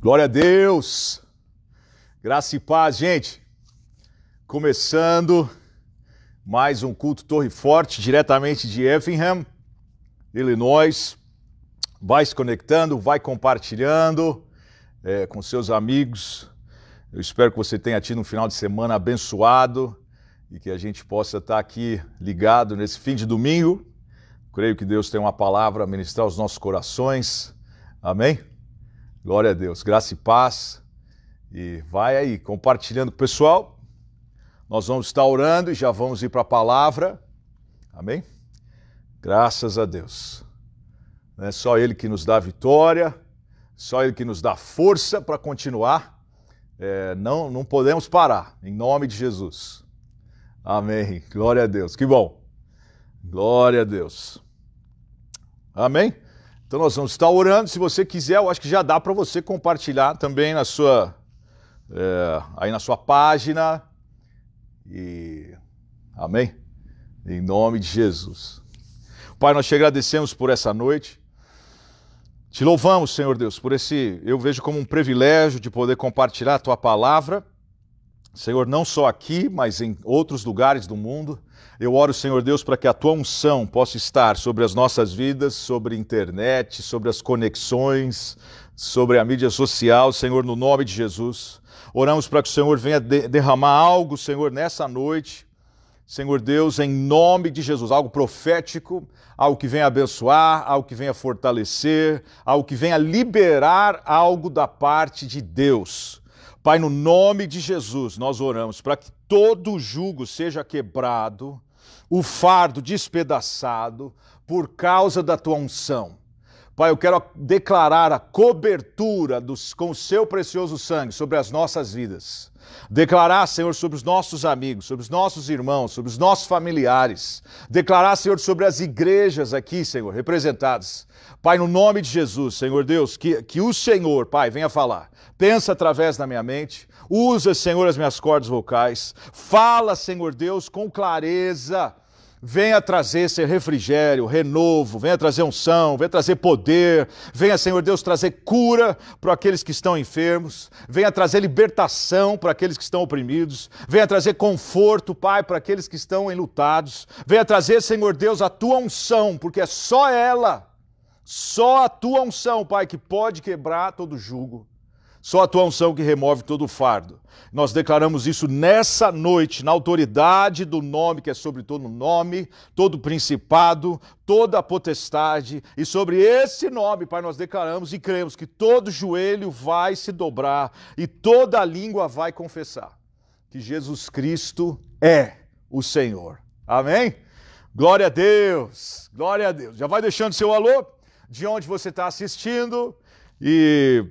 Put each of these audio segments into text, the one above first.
Glória a Deus! Graça e paz, gente! Começando mais um culto Torre Forte, diretamente de Effingham, Illinois. Vai se conectando, vai compartilhando é, com seus amigos. Eu espero que você tenha tido um final de semana abençoado e que a gente possa estar aqui ligado nesse fim de domingo. Creio que Deus tem uma palavra a ministrar aos nossos corações. Amém? Glória a Deus, graça e paz. E vai aí, compartilhando com o pessoal. Nós vamos estar orando e já vamos ir para a palavra. Amém? Graças a Deus. Não é só Ele que nos dá vitória, só Ele que nos dá força para continuar. É, não, não podemos parar, em nome de Jesus. Amém. Glória a Deus. Que bom. Glória a Deus. Amém? Então nós vamos estar orando. Se você quiser, eu acho que já dá para você compartilhar também na sua é, aí na sua página. E amém. Em nome de Jesus. Pai, nós te agradecemos por essa noite. Te louvamos, Senhor Deus, por esse eu vejo como um privilégio de poder compartilhar a tua palavra Senhor, não só aqui, mas em outros lugares do mundo. Eu oro, Senhor Deus, para que a tua unção possa estar sobre as nossas vidas, sobre a internet, sobre as conexões, sobre a mídia social, Senhor, no nome de Jesus. Oramos para que o Senhor venha derramar algo, Senhor, nessa noite. Senhor Deus, em nome de Jesus, algo profético, algo que venha abençoar, algo que venha fortalecer, algo que venha liberar algo da parte de Deus. Pai, no nome de Jesus, nós oramos para que todo jugo seja quebrado, o fardo despedaçado, por causa da tua unção. Pai, eu quero declarar a cobertura dos, com o seu precioso sangue sobre as nossas vidas. Declarar, Senhor, sobre os nossos amigos, sobre os nossos irmãos, sobre os nossos familiares. Declarar, Senhor, sobre as igrejas aqui, Senhor, representadas. Pai, no nome de Jesus, Senhor Deus, que, que o Senhor, Pai, venha falar. Pensa através da minha mente, usa, Senhor, as minhas cordas vocais. Fala, Senhor Deus, com clareza Venha trazer, esse refrigério, renovo, venha trazer unção, venha trazer poder, venha, Senhor Deus, trazer cura para aqueles que estão enfermos, venha trazer libertação para aqueles que estão oprimidos, venha trazer conforto, Pai, para aqueles que estão enlutados, venha trazer, Senhor Deus, a tua unção, porque é só ela, só a tua unção, Pai, que pode quebrar todo jugo. Só a tua unção que remove todo o fardo. Nós declaramos isso nessa noite, na autoridade do nome, que é sobre todo nome, todo principado, toda a potestade, e sobre esse nome, Pai, nós declaramos e cremos que todo joelho vai se dobrar e toda língua vai confessar que Jesus Cristo é o Senhor. Amém? Glória a Deus, glória a Deus. Já vai deixando seu alô de onde você está assistindo e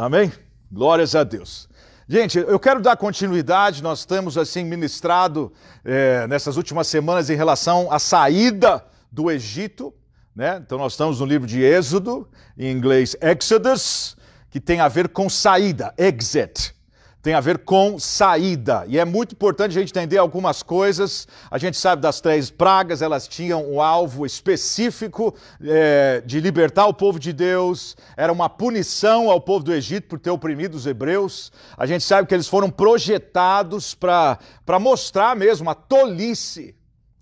Amém? Glórias a Deus. Gente, eu quero dar continuidade. Nós estamos assim ministrado é, nessas últimas semanas em relação à saída do Egito. Né? Então nós estamos no livro de Êxodo, em inglês Exodus, que tem a ver com saída, exit tem a ver com saída. E é muito importante a gente entender algumas coisas. A gente sabe das três pragas, elas tinham um alvo específico é, de libertar o povo de Deus, era uma punição ao povo do Egito por ter oprimido os hebreus. A gente sabe que eles foram projetados para mostrar mesmo a tolice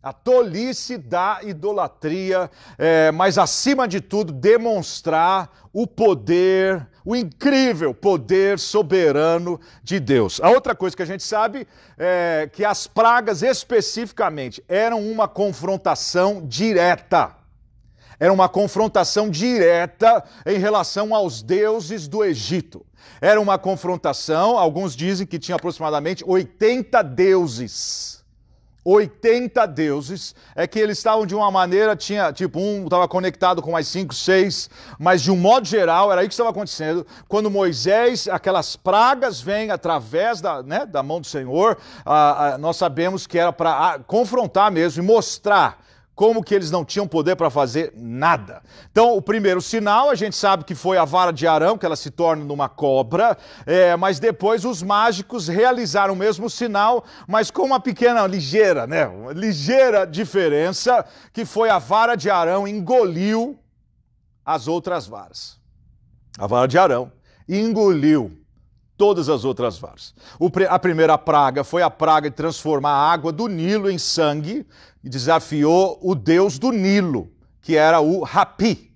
a tolice da idolatria, é, mas acima de tudo demonstrar o poder o incrível poder soberano de Deus. A outra coisa que a gente sabe é que as pragas especificamente eram uma confrontação direta. Era uma confrontação direta em relação aos deuses do Egito. Era uma confrontação, alguns dizem que tinha aproximadamente 80 deuses 80 deuses, é que eles estavam de uma maneira, tinha, tipo, um estava conectado com mais cinco, seis, mas de um modo geral, era isso que estava acontecendo. Quando Moisés, aquelas pragas vêm através da, né, da mão do Senhor, ah, ah, nós sabemos que era para ah, confrontar mesmo e mostrar como que eles não tinham poder para fazer nada. Então, o primeiro sinal, a gente sabe que foi a vara de Arão, que ela se torna numa cobra, é, mas depois os mágicos realizaram o mesmo sinal, mas com uma pequena, ligeira, né? Uma ligeira diferença, que foi a vara de Arão engoliu as outras varas. A vara de Arão engoliu todas as outras varas. a primeira praga foi a praga de transformar a água do Nilo em sangue e desafiou o deus do Nilo, que era o Rapi,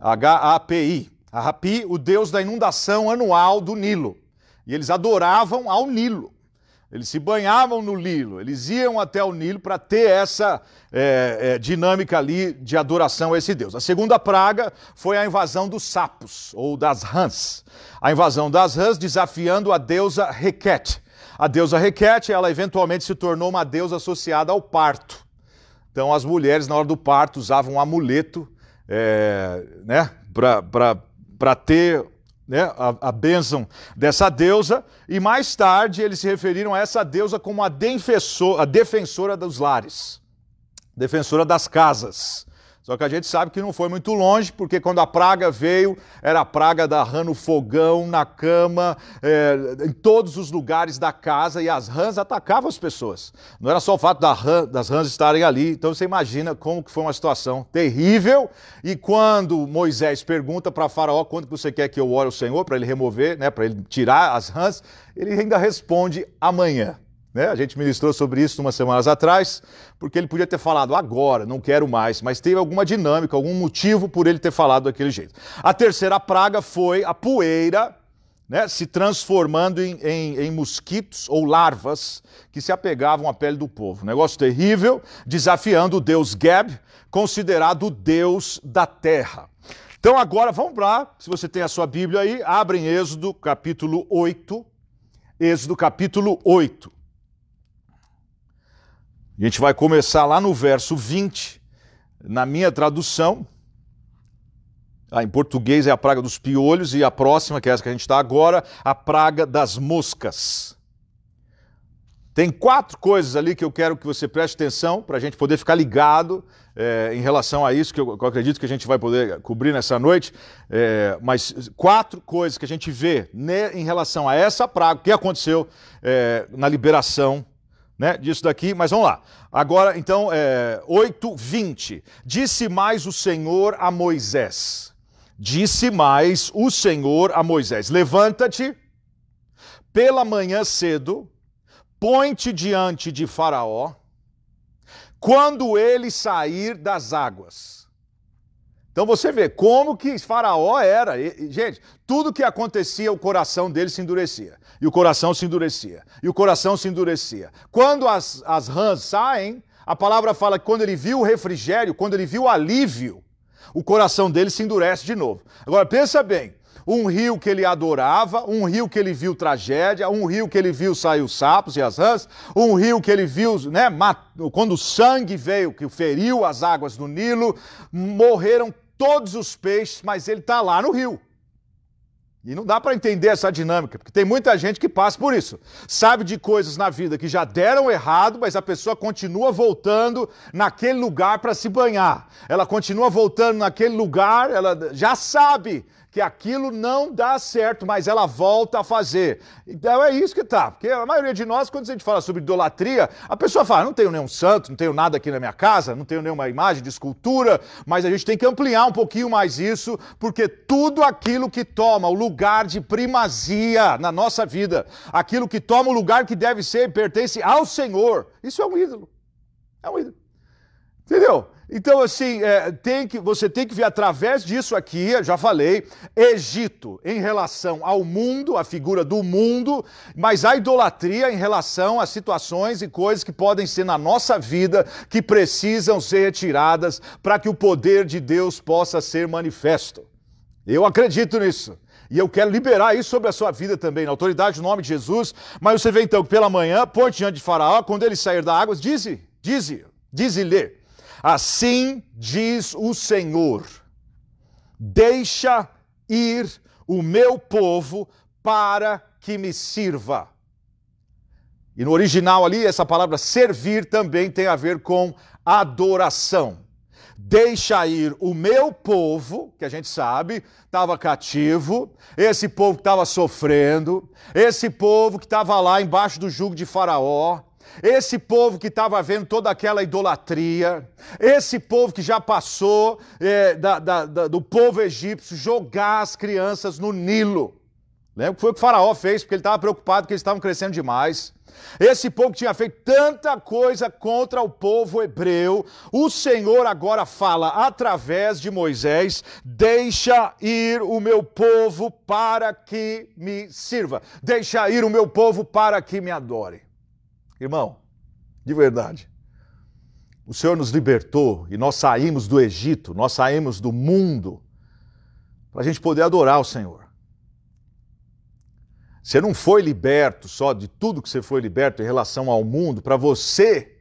H-A-P-I. Rapi, o deus da inundação anual do Nilo. E eles adoravam ao Nilo. Eles se banhavam no Nilo, eles iam até o Nilo para ter essa é, é, dinâmica ali de adoração a esse Deus. A segunda praga foi a invasão dos sapos, ou das rãs. A invasão das rãs desafiando a deusa Requete. A deusa Requete, ela eventualmente se tornou uma deusa associada ao parto. Então as mulheres, na hora do parto, usavam um amuleto é, né, para ter né, a, a bênção dessa deusa, e mais tarde eles se referiram a essa deusa como a, defensor, a defensora dos lares, defensora das casas. Só que a gente sabe que não foi muito longe, porque quando a praga veio, era a praga da rã no fogão, na cama, é, em todos os lugares da casa, e as rãs atacavam as pessoas. Não era só o fato da rã, das rãs estarem ali. Então você imagina como que foi uma situação terrível. E quando Moisés pergunta para Faraó quando você quer que eu ore ao Senhor para ele remover, né, para ele tirar as rãs, ele ainda responde amanhã. Né? A gente ministrou sobre isso umas semanas atrás, porque ele podia ter falado agora, não quero mais, mas teve alguma dinâmica, algum motivo por ele ter falado daquele jeito. A terceira praga foi a poeira né, se transformando em, em, em, mosquitos ou larvas que se apegavam à pele do povo. Negócio terrível, desafiando o deus Geb, considerado o deus da terra. Então agora vamos lá, se você tem a sua Bíblia aí, abre em Êxodo capítulo 8. Êxodo capítulo 8. A gente vai começar lá no verso 20. Na minha tradução, ah, em português é a praga dos piolhos e a próxima, que é essa que a gente está agora, a praga das moscas. Tem quatro coisas ali que eu quero que você preste atenção para a gente poder ficar ligado é, em relação a isso, que eu, que eu, acredito que a gente vai poder cobrir nessa noite. É, mas quatro coisas que a gente vê né, em relação a essa praga, o que aconteceu é, na liberação né, disso daqui, mas vamos lá. Agora, então, é, 8, 20. Disse mais o Senhor a Moisés. Disse mais o Senhor a Moisés: Levanta-te pela manhã cedo, põe-te diante de Faraó, quando ele sair das águas então você vê como que Faraó era. E, gente, tudo que acontecia, o coração dele se endurecia. E o coração se endurecia. E o coração se endurecia. Quando as, as rãs saem, a palavra fala que quando ele viu o refrigério, quando ele viu o alívio, o coração dele se endurece de novo. Agora, pensa bem. Um rio que ele adorava, um rio que ele viu tragédia, um rio que ele viu sair os sapos e as rãs, um rio que ele viu, né, quando o sangue veio, que feriu as águas do Nilo, morreram todos os peixes, mas ele está lá no rio. E não dá para entender essa dinâmica, porque tem muita gente que passa por isso. Sabe de coisas na vida que já deram errado, mas a pessoa continua voltando naquele lugar para se banhar. Ela continua voltando naquele lugar, ela já sabe que aquilo não dá certo, mas ela volta a fazer. Então é isso que tá. Porque a maioria de nós, quando a gente fala sobre idolatria, a pessoa fala: ah, não tenho nenhum santo, não tenho nada aqui na minha casa, não tenho nenhuma imagem de escultura, mas a gente tem que ampliar um pouquinho mais isso, porque tudo aquilo que toma o lugar de primazia na nossa vida, aquilo que toma o lugar que deve ser e pertence ao Senhor, isso é um ídolo. É um ídolo. Entendeu? Então, assim, é, tem que, você tem que ver através disso aqui, eu já falei, Egito em relação ao mundo, a figura do mundo, mas a idolatria em relação a situações e coisas que podem ser na nossa vida que precisam ser retiradas para que o poder de Deus possa ser manifesto. Eu acredito nisso. E eu quero liberar isso sobre a sua vida também, na autoridade do no nome de Jesus. Mas você vê então que pela manhã, põe diante de Faraó, quando ele sair da água, dize, dize, dize-lhe. Assim diz o Senhor: Deixa ir o meu povo para que me sirva. E no original ali, essa palavra servir também tem a ver com adoração. Deixa ir o meu povo, que a gente sabe, estava cativo, esse povo que estava sofrendo, esse povo que estava lá embaixo do jugo de Faraó, esse povo que estava vendo toda aquela idolatria, esse povo que já passou é, da, da, da, do povo egípcio jogar as crianças no Nilo. Lembra né? que foi o que o faraó fez, porque ele estava preocupado que eles estavam crescendo demais. Esse povo que tinha feito tanta coisa contra o povo hebreu, o Senhor agora fala através de Moisés: Deixa ir o meu povo para que me sirva, deixa ir o meu povo para que me adore. Irmão, de verdade, o Senhor nos libertou e nós saímos do Egito, nós saímos do mundo, para a gente poder adorar o Senhor. Você não foi liberto só de tudo que você foi liberto em relação ao mundo, para você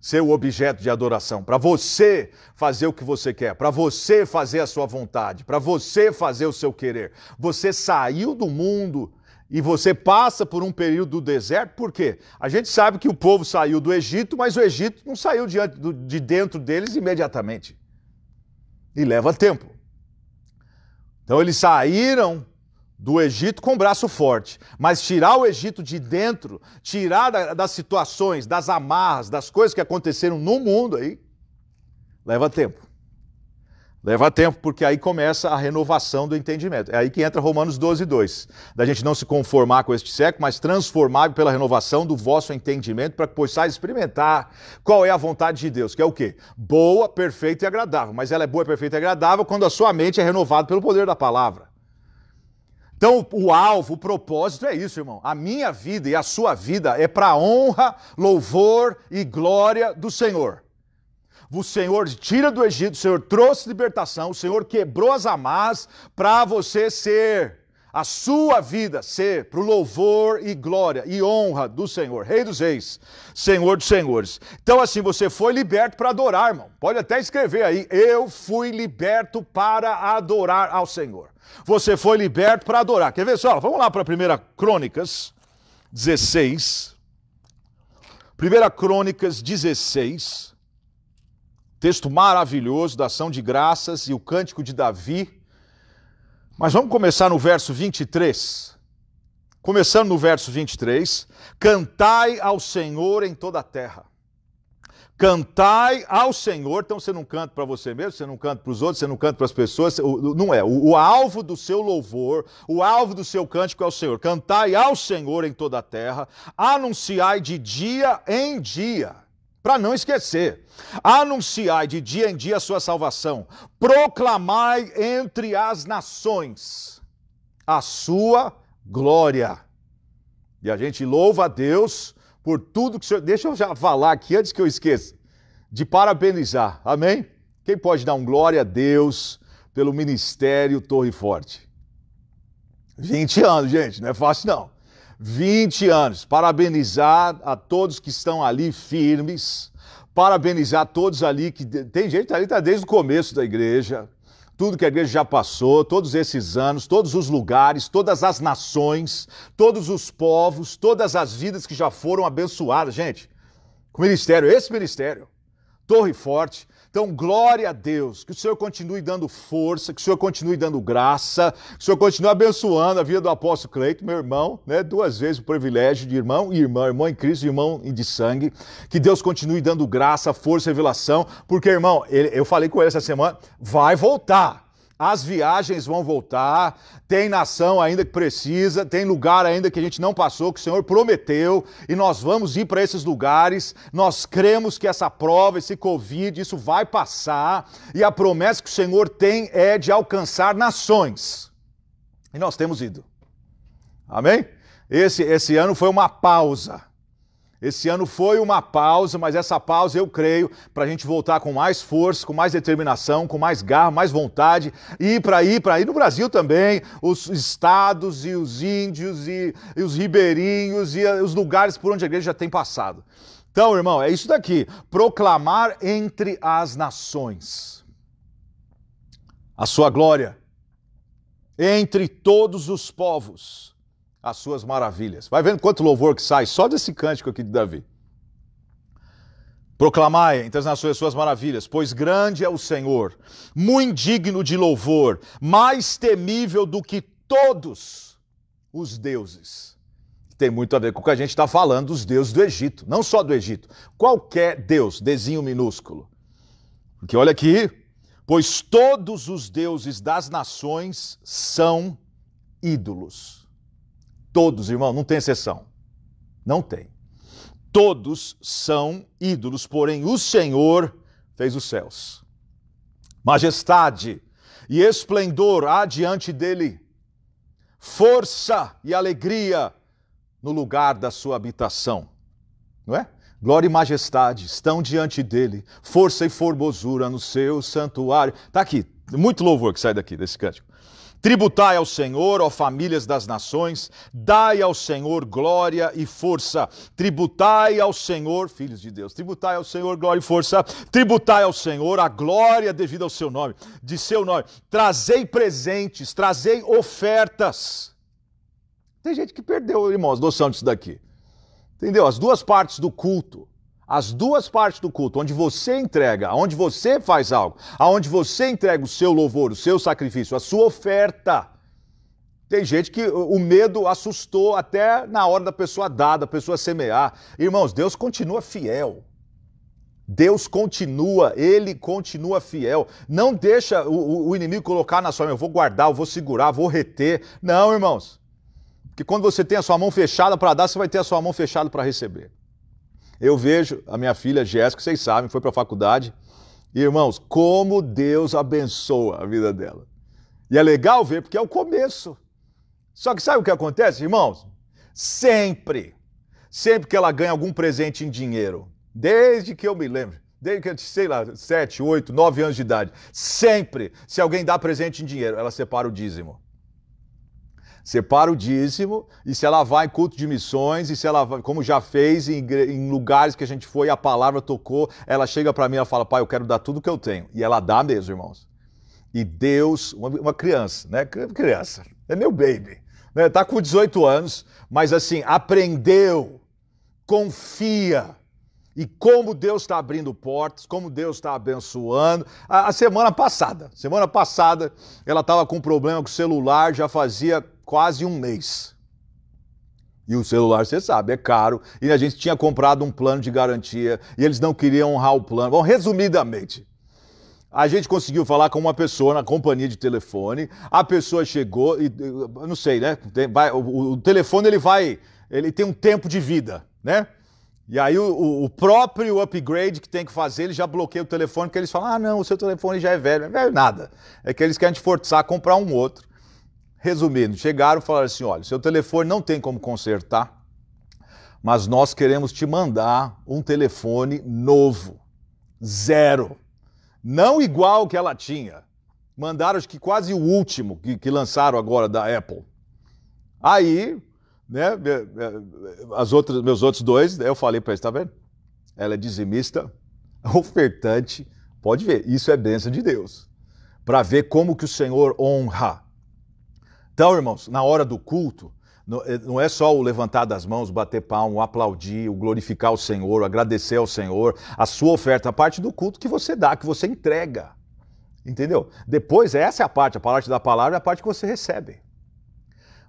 ser o objeto de adoração, para você fazer o que você quer, para você fazer a sua vontade, para você fazer o seu querer. Você saiu do mundo e você passa por um período do deserto, por quê? A gente sabe que o povo saiu do Egito, mas o Egito não saiu de dentro deles imediatamente. E leva tempo. Então eles saíram do Egito com braço forte, mas tirar o Egito de dentro, tirar das situações, das amarras, das coisas que aconteceram no mundo aí, leva tempo. Leva tempo, porque aí começa a renovação do entendimento. É aí que entra Romanos 12, 2. Da gente não se conformar com este século, mas transformar pela renovação do vosso entendimento, para que possais experimentar qual é a vontade de Deus, que é o quê? Boa, perfeita e agradável. Mas ela é boa, perfeita e agradável quando a sua mente é renovada pelo poder da palavra. Então, o alvo, o propósito é isso, irmão. A minha vida e a sua vida é para honra, louvor e glória do Senhor o Senhor tira do Egito, o Senhor trouxe libertação, o Senhor quebrou as amarras para você ser, a sua vida ser para o louvor e glória e honra do Senhor, Rei dos Reis, Senhor dos Senhores. Então, assim, você foi liberto para adorar, irmão. Pode até escrever aí: Eu fui liberto para adorar ao Senhor. Você foi liberto para adorar. Quer ver só? Vamos lá para 1 Crônicas 16. 1 Crônicas 16 texto maravilhoso da ação de graças e o cântico de Davi. Mas vamos começar no verso 23. Começando no verso 23, cantai ao Senhor em toda a terra. Cantai ao Senhor, então você não canta para você mesmo, você não canta para os outros, você não canta para as pessoas, não é. O, o, alvo do seu louvor, o alvo do seu cântico é o Senhor. Cantai ao Senhor em toda a terra, anunciai de dia em dia para não esquecer. Anunciai de dia em dia a sua salvação, proclamai entre as nações a sua glória. E a gente louva a Deus por tudo que o Senhor. Deixa eu já falar aqui antes que eu esqueça, de parabenizar, amém? Quem pode dar um glória a Deus pelo ministério Torre Forte? 20 anos, gente, não é fácil não. 20 anos. Parabenizar a todos que estão ali firmes, parabenizar todos ali que tem gente ali tá desde o começo da igreja. Tudo que a igreja já passou, todos esses anos, todos os lugares, todas as nações, todos os povos, todas as vidas que já foram abençoadas, gente. Com o ministério, esse ministério, Torre Forte, então, glória a Deus, que o Senhor continue dando força, que o Senhor continue dando graça, que o Senhor continue abençoando a vida do apóstolo Cleito, meu irmão, né? Duas vezes o privilégio de irmão e irmã, irmão em Cristo, irmão de sangue. Que Deus continue dando graça, força, revelação, porque, irmão, ele, eu falei com ele essa semana, vai voltar. As viagens vão voltar, tem nação ainda que precisa, tem lugar ainda que a gente não passou, que o Senhor prometeu, e nós vamos ir para esses lugares. Nós cremos que essa prova, esse Covid, isso vai passar, e a promessa que o Senhor tem é de alcançar nações. E nós temos ido. Amém? Esse, esse ano foi uma pausa. Esse ano foi uma pausa, mas essa pausa eu creio para a gente voltar com mais força, com mais determinação, com mais garra, mais vontade e para ir para ir no Brasil também, os estados e os índios e, e os ribeirinhos e eh, os lugares por onde a igreja já tem passado. Então, irmão, é isso daqui: proclamar entre as nações a sua glória entre todos os povos as suas maravilhas. Vai vendo quanto louvor que sai só desse cântico aqui de Davi. Proclamai entre as nações suas maravilhas, pois grande é o Senhor, muito digno de louvor, mais temível do que todos os deuses. Tem muito a ver com o que a gente está falando, os deuses do Egito, não só do Egito, qualquer deus, desenho minúsculo. Porque olha aqui, pois todos os deuses das nações são ídolos. Todos, irmão, não tem exceção. Não tem. Todos são ídolos, porém o Senhor fez os céus. Majestade e esplendor há diante dele, força e alegria no lugar da sua habitação. Não é? Glória e majestade estão diante dele, força e formosura no seu santuário. Está aqui, muito louvor que sai daqui desse cântico. Tributai ao Senhor, ó famílias das nações, dai ao Senhor glória e força. Tributai ao Senhor, filhos de Deus, tributai ao Senhor glória e força. Tributai ao Senhor a glória devida ao seu nome, de seu nome. Trazei presentes, trazei ofertas. Tem gente que perdeu, irmãos, noção disso daqui. Entendeu? As duas partes do culto as duas partes do culto, onde você entrega, onde você faz algo, aonde você entrega o seu louvor, o seu sacrifício, a sua oferta. Tem gente que o medo assustou até na hora da pessoa dar, da pessoa semear. Irmãos, Deus continua fiel. Deus continua, Ele continua fiel. Não deixa o, o inimigo colocar na sua mão, eu vou guardar, eu vou segurar, vou reter. Não, irmãos. Porque quando você tem a sua mão fechada para dar, você vai ter a sua mão fechada para receber. Eu vejo a minha filha Jéssica, vocês sabem, foi para a faculdade. E, irmãos, como Deus abençoa a vida dela. E é legal ver porque é o começo. Só que sabe o que acontece, irmãos? Sempre, sempre que ela ganha algum presente em dinheiro, desde que eu me lembro, desde que eu, sei lá, 7, 8, 9 anos de idade, sempre, se alguém dá presente em dinheiro, ela separa o dízimo separa o dízimo, e se ela vai em culto de missões, e se ela vai, como já fez em, em lugares que a gente foi, a palavra tocou, ela chega para mim e fala, pai, eu quero dar tudo que eu tenho. E ela dá mesmo, irmãos. E Deus, uma, uma criança, né? Criança, é meu baby. Né? Tá com 18 anos, mas assim, aprendeu, confia e como Deus está abrindo portas, como Deus está abençoando. A, a, semana passada, semana passada, ela estava com um problema com o celular, já fazia quase um mês. E o celular, você sabe, é caro. E a gente tinha comprado um plano de garantia e eles não queriam honrar o plano. Bom, resumidamente, a gente conseguiu falar com uma pessoa na companhia de telefone. A pessoa chegou e não sei, né? vai, o, o telefone ele vai, ele tem um tempo de vida, né? E aí o, o, próprio upgrade que tem que fazer, ele já bloqueia o telefone, porque eles falam, ah não, o seu telefone já é velho. Não é velho nada. É que eles querem te forçar a comprar um outro. Resumindo, chegaram e falaram assim, olha, seu telefone não tem como consertar, mas nós queremos te mandar um telefone novo. Zero. Não igual que ela tinha. Mandaram, acho que quase o último que, que lançaram agora da Apple. Aí né? As outras, meus outros dois, né, eu falei para eles, tá vendo? Ela é dizimista, ofertante, pode ver, isso é bênção de Deus. Para ver como que o Senhor honra. Então, irmãos, na hora do culto, não eh, é só o levantar das mãos, bater palmo, aplaudir, o glorificar o Senhor, o agradecer ao Senhor, a sua oferta, a parte do culto que você dá, que você entrega. Entendeu? Depois, essa é a parte, a parte da palavra é a parte que você recebe.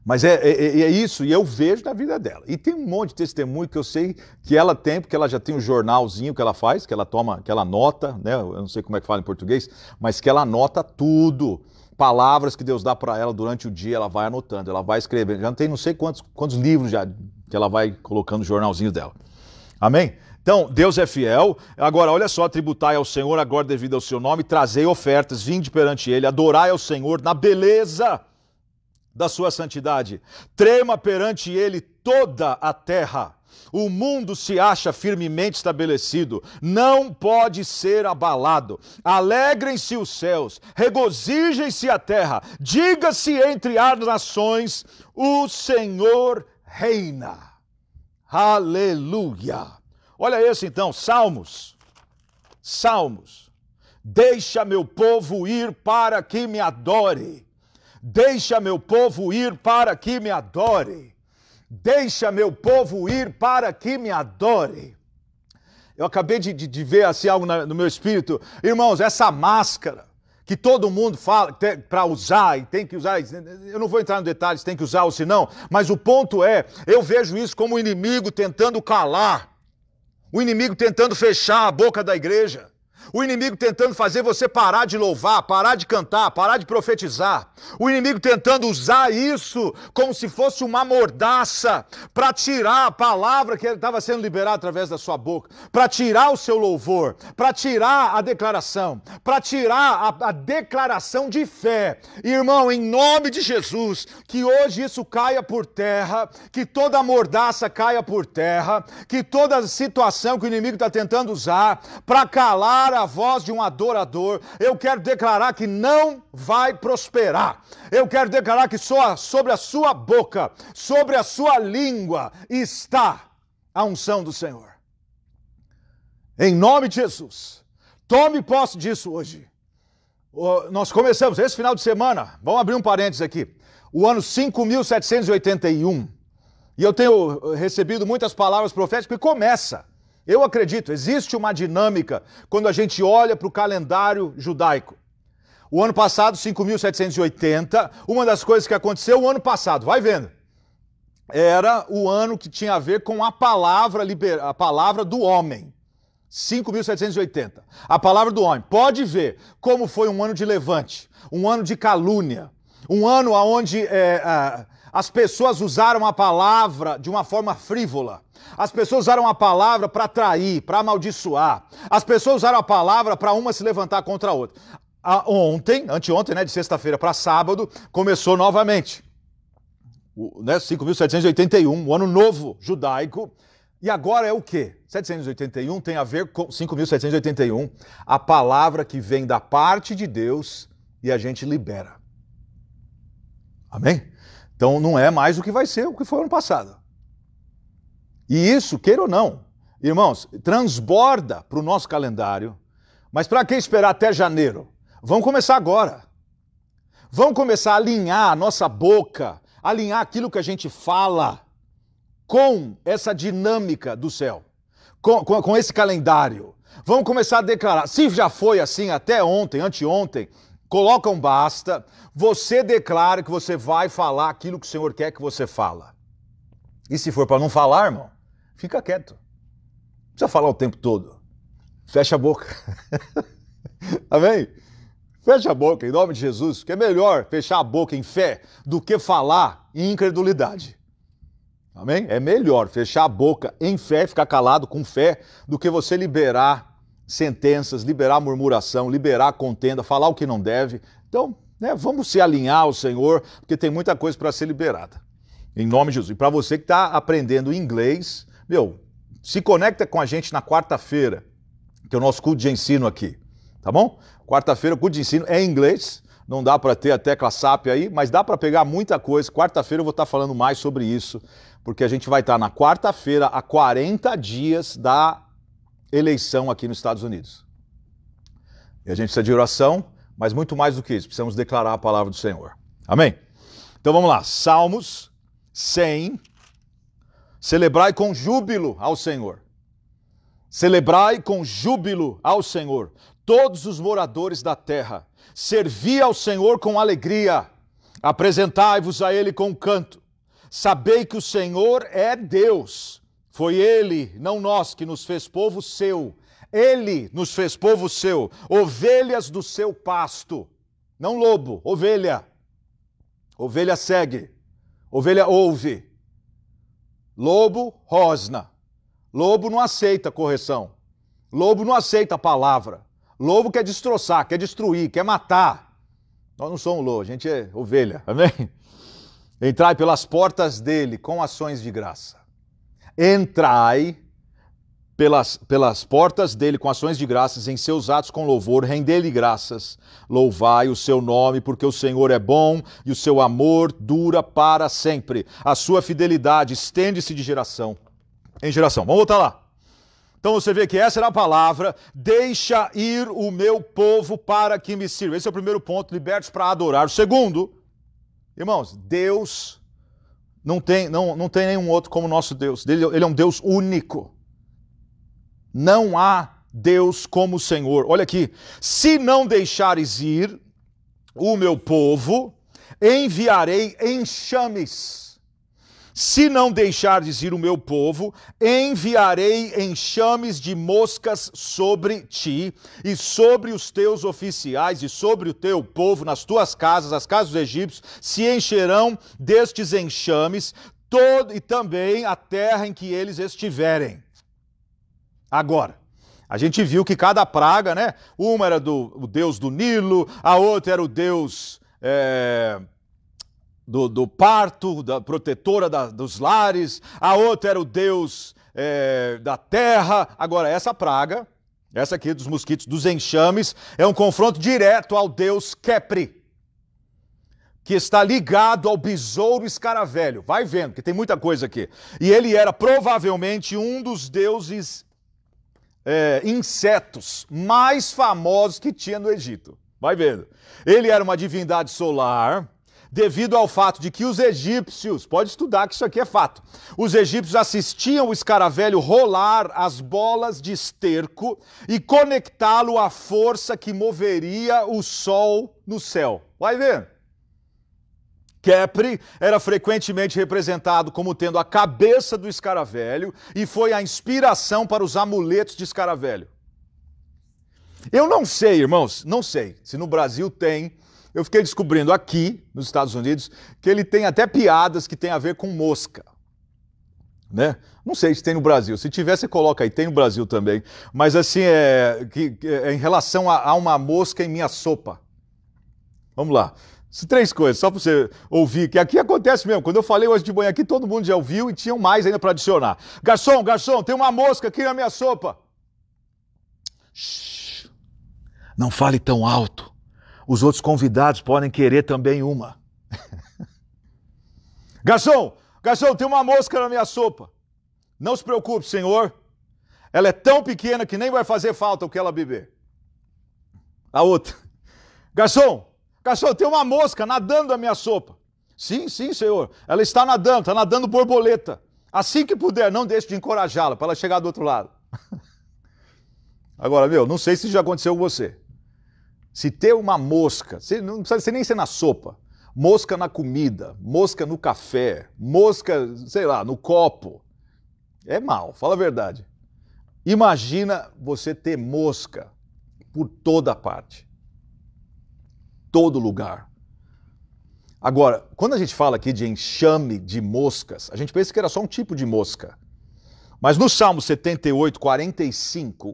Mas é, é, é, é, isso, e eu vejo na vida dela. E tem um monte de testemunho que eu sei que ela tem, porque ela já tem um jornalzinho que ela faz, que ela toma, que ela anota, né? Eu não sei como é que fala em português, mas que ela anota tudo. Palavras que Deus dá para ela durante o dia, ela vai anotando, ela vai escrevendo. Já tem não sei quantos, quantos livros já que ela vai colocando no jornalzinho dela. Amém? Então, Deus é fiel. Agora, olha só, tributai ao Senhor agora devido ao seu nome, trazei ofertas, vinde perante ele, adorai ao Senhor na beleza da sua santidade. Trema perante ele toda a terra. O mundo se acha firmemente estabelecido, não pode ser abalado. Alegrem-se os céus, regozijem-se a terra, diga-se entre as nações: o Senhor reina. Aleluia! Olha esse então, Salmos. Salmos. Deixa meu povo ir para que me adore. Deixa meu povo ir para que me adore. Deixa meu povo ir para que me adore. Eu acabei de, de, de ver assim algo na, no meu espírito. Irmãos, essa máscara que todo mundo fala para usar e tem que usar. Eu não vou entrar no detalhes, tem que usar ou se não, mas o ponto é, eu vejo isso como o um inimigo tentando calar, o inimigo tentando fechar a boca da igreja. O inimigo tentando fazer você parar de louvar, parar de cantar, parar de profetizar. O inimigo tentando usar isso como se fosse uma mordaça para tirar a palavra que estava sendo liberada através da sua boca, para tirar o seu louvor, para tirar a declaração, para tirar a, a declaração de fé. Irmão, em nome de Jesus, que hoje isso caia por terra, que toda mordaça caia por terra, que toda situação que o inimigo está tentando usar para calar a voz de um adorador, eu quero declarar que não vai prosperar. Eu quero declarar que só sobre a sua boca, sobre a sua língua está a unção do Senhor. Em nome de Jesus. Tome posse disso hoje. Nós começamos esse final de semana, vamos abrir um parênteses aqui. O ano 5781. E eu tenho recebido muitas palavras proféticas que começa eu acredito, existe uma dinâmica quando a gente olha para o calendário judaico. O ano passado, 5.780, uma das coisas que aconteceu o ano passado, vai vendo, era o ano que tinha a ver com a palavra, a palavra do homem. 5.780. A palavra do homem. Pode ver como foi um ano de levante, um ano de calúnia, um ano onde é, as pessoas usaram a palavra de uma forma frívola. As pessoas usaram a palavra para trair, para amaldiçoar. As pessoas usaram a palavra para uma se levantar contra a outra. A, ontem, anteontem, né, de sexta-feira para sábado, começou novamente. O, né, 5.781, o ano novo judaico. E agora é o quê? 781 tem a ver com 5.781, a palavra que vem da parte de Deus e a gente libera. Amém? Então não é mais o que vai ser o que foi ano passado. E isso, queira ou não, irmãos, transborda para o nosso calendário. Mas para que esperar até janeiro? Vamos começar agora. Vamos começar a alinhar a nossa boca, alinhar aquilo que a gente fala com essa dinâmica do céu, com, com, com esse calendário. Vamos começar a declarar. Se já foi assim até ontem, anteontem, colocam basta, você declara que você vai falar aquilo que o Senhor quer que você fala. E se for para não falar, irmão, fica quieto. Não precisa falar o tempo todo. Fecha a boca. Amém? Fecha a boca em nome de Jesus, que é melhor fechar a boca em fé do que falar em incredulidade. Amém? É melhor fechar a boca em fé, ficar calado com fé, do que você liberar sentenças, liberar murmuração, liberar contenda, falar o que não deve. Então, né, vamos se alinhar ao Senhor, porque tem muita coisa para ser liberada. Em nome de Jesus. E para você que está aprendendo inglês, meu, se conecta com a gente na quarta-feira, que é o nosso culto de ensino aqui, tá bom? Quarta-feira, o culto de ensino é em inglês, não dá para ter a tecla SAP aí, mas dá para pegar muita coisa. Quarta-feira eu vou estar tá falando mais sobre isso, porque a gente vai estar tá na quarta-feira, a 40 dias da eleição aqui nos Estados Unidos. E a gente precisa de oração, mas muito mais do que isso, precisamos declarar a palavra do Senhor. Amém? Então vamos lá. Salmos 100. Celebrai com júbilo ao Senhor. Celebrai com júbilo ao Senhor, todos os moradores da terra. Servi ao Senhor com alegria. Apresentai-vos a Ele com canto. Sabei que o Senhor é Deus. Foi Ele, não nós, que nos fez povo seu. Ele nos fez povo seu, ovelhas do seu pasto. Não lobo, ovelha. Ovelha segue, ovelha ouve. Lobo rosna. Lobo não aceita correção. Lobo não aceita a palavra. Lobo quer destroçar, quer destruir, quer matar. Nós não somos lobo, a gente é ovelha, amém? Entrai pelas portas dele com ações de graça. Entrai pelas, pelas portas dele com ações de graças, em seus atos com louvor, rendê lhe graças. Louvai o seu nome, porque o Senhor é bom e o seu amor dura para sempre. A sua fidelidade estende-se de geração em geração. Vamos voltar lá. Então você vê que essa era a palavra: deixa ir o meu povo para que me sirva. Esse é o primeiro ponto, libertos para adorar. O segundo, irmãos, Deus não tem, não, não tem nenhum outro como o nosso Deus. Ele, ele é um Deus único. Não há Deus como o Senhor. Olha aqui. Se não deixares ir o meu povo, enviarei enxames se não deixardes ir o meu povo, enviarei enxames de moscas sobre ti e sobre os teus oficiais e sobre o teu povo, nas tuas casas, as casas dos egípcios, se encherão destes enxames, todo e também a terra em que eles estiverem. Agora, a gente viu que cada praga, né? Uma era do, o deus do Nilo, a outra era o deus. É do, do parto, da protetora da, dos lares, a outra era o deus é, da terra. Agora, essa praga, essa aqui dos mosquitos, dos enxames, é um confronto direto ao deus Kepri, que está ligado ao besouro escaravelho. Vai vendo, que tem muita coisa aqui. E ele era provavelmente um dos deuses é, insetos mais famosos que tinha no Egito. Vai vendo. Ele era uma divindade solar devido ao fato de que os egípcios, pode estudar que isso aqui é fato, os egípcios assistiam o escaravelho rolar as bolas de esterco e conectá-lo à força que moveria o sol no céu. Vai ver. Kepri era frequentemente representado como tendo a cabeça do escaravelho e foi a inspiração para os amuletos de escaravelho. Eu não sei, irmãos, não sei se no Brasil tem eu fiquei descobrindo aqui, nos Estados Unidos, que ele tem até piadas que tem a ver com mosca. Né? Não sei se tem no Brasil. Se tiver, você coloca aí. Tem no Brasil também. Mas assim, é, que, é em relação a, a uma mosca em minha sopa. Vamos lá. Três coisas, só para você ouvir, que aqui acontece mesmo. Quando eu falei hoje de manhã aqui, todo mundo já ouviu e tinham mais ainda para adicionar. Garçom, garçom, tem uma mosca aqui na minha sopa. Shhh, não fale tão alto os outros convidados podem querer também uma. garçom, garçom, tem uma mosca na minha sopa. Não se preocupe, senhor. Ela é tão pequena que nem vai fazer falta o que ela beber. A outra. Garçom, garçom, tem uma mosca nadando na minha sopa. Sim, sim, senhor. Ela está nadando, está nadando borboleta. Assim que puder, não deixe de encorajá-la para ela chegar do outro lado. Agora, meu, não sei se já aconteceu com você. Se ter uma mosca, não precisa nem ser na sopa, mosca na comida, mosca no café, mosca, sei lá, no copo, é mal, fala a verdade. Imagina você ter mosca por toda parte, todo lugar. Agora, quando a gente fala aqui de enxame de moscas, a gente pensa que era só um tipo de mosca. Mas no Salmo 78, 45,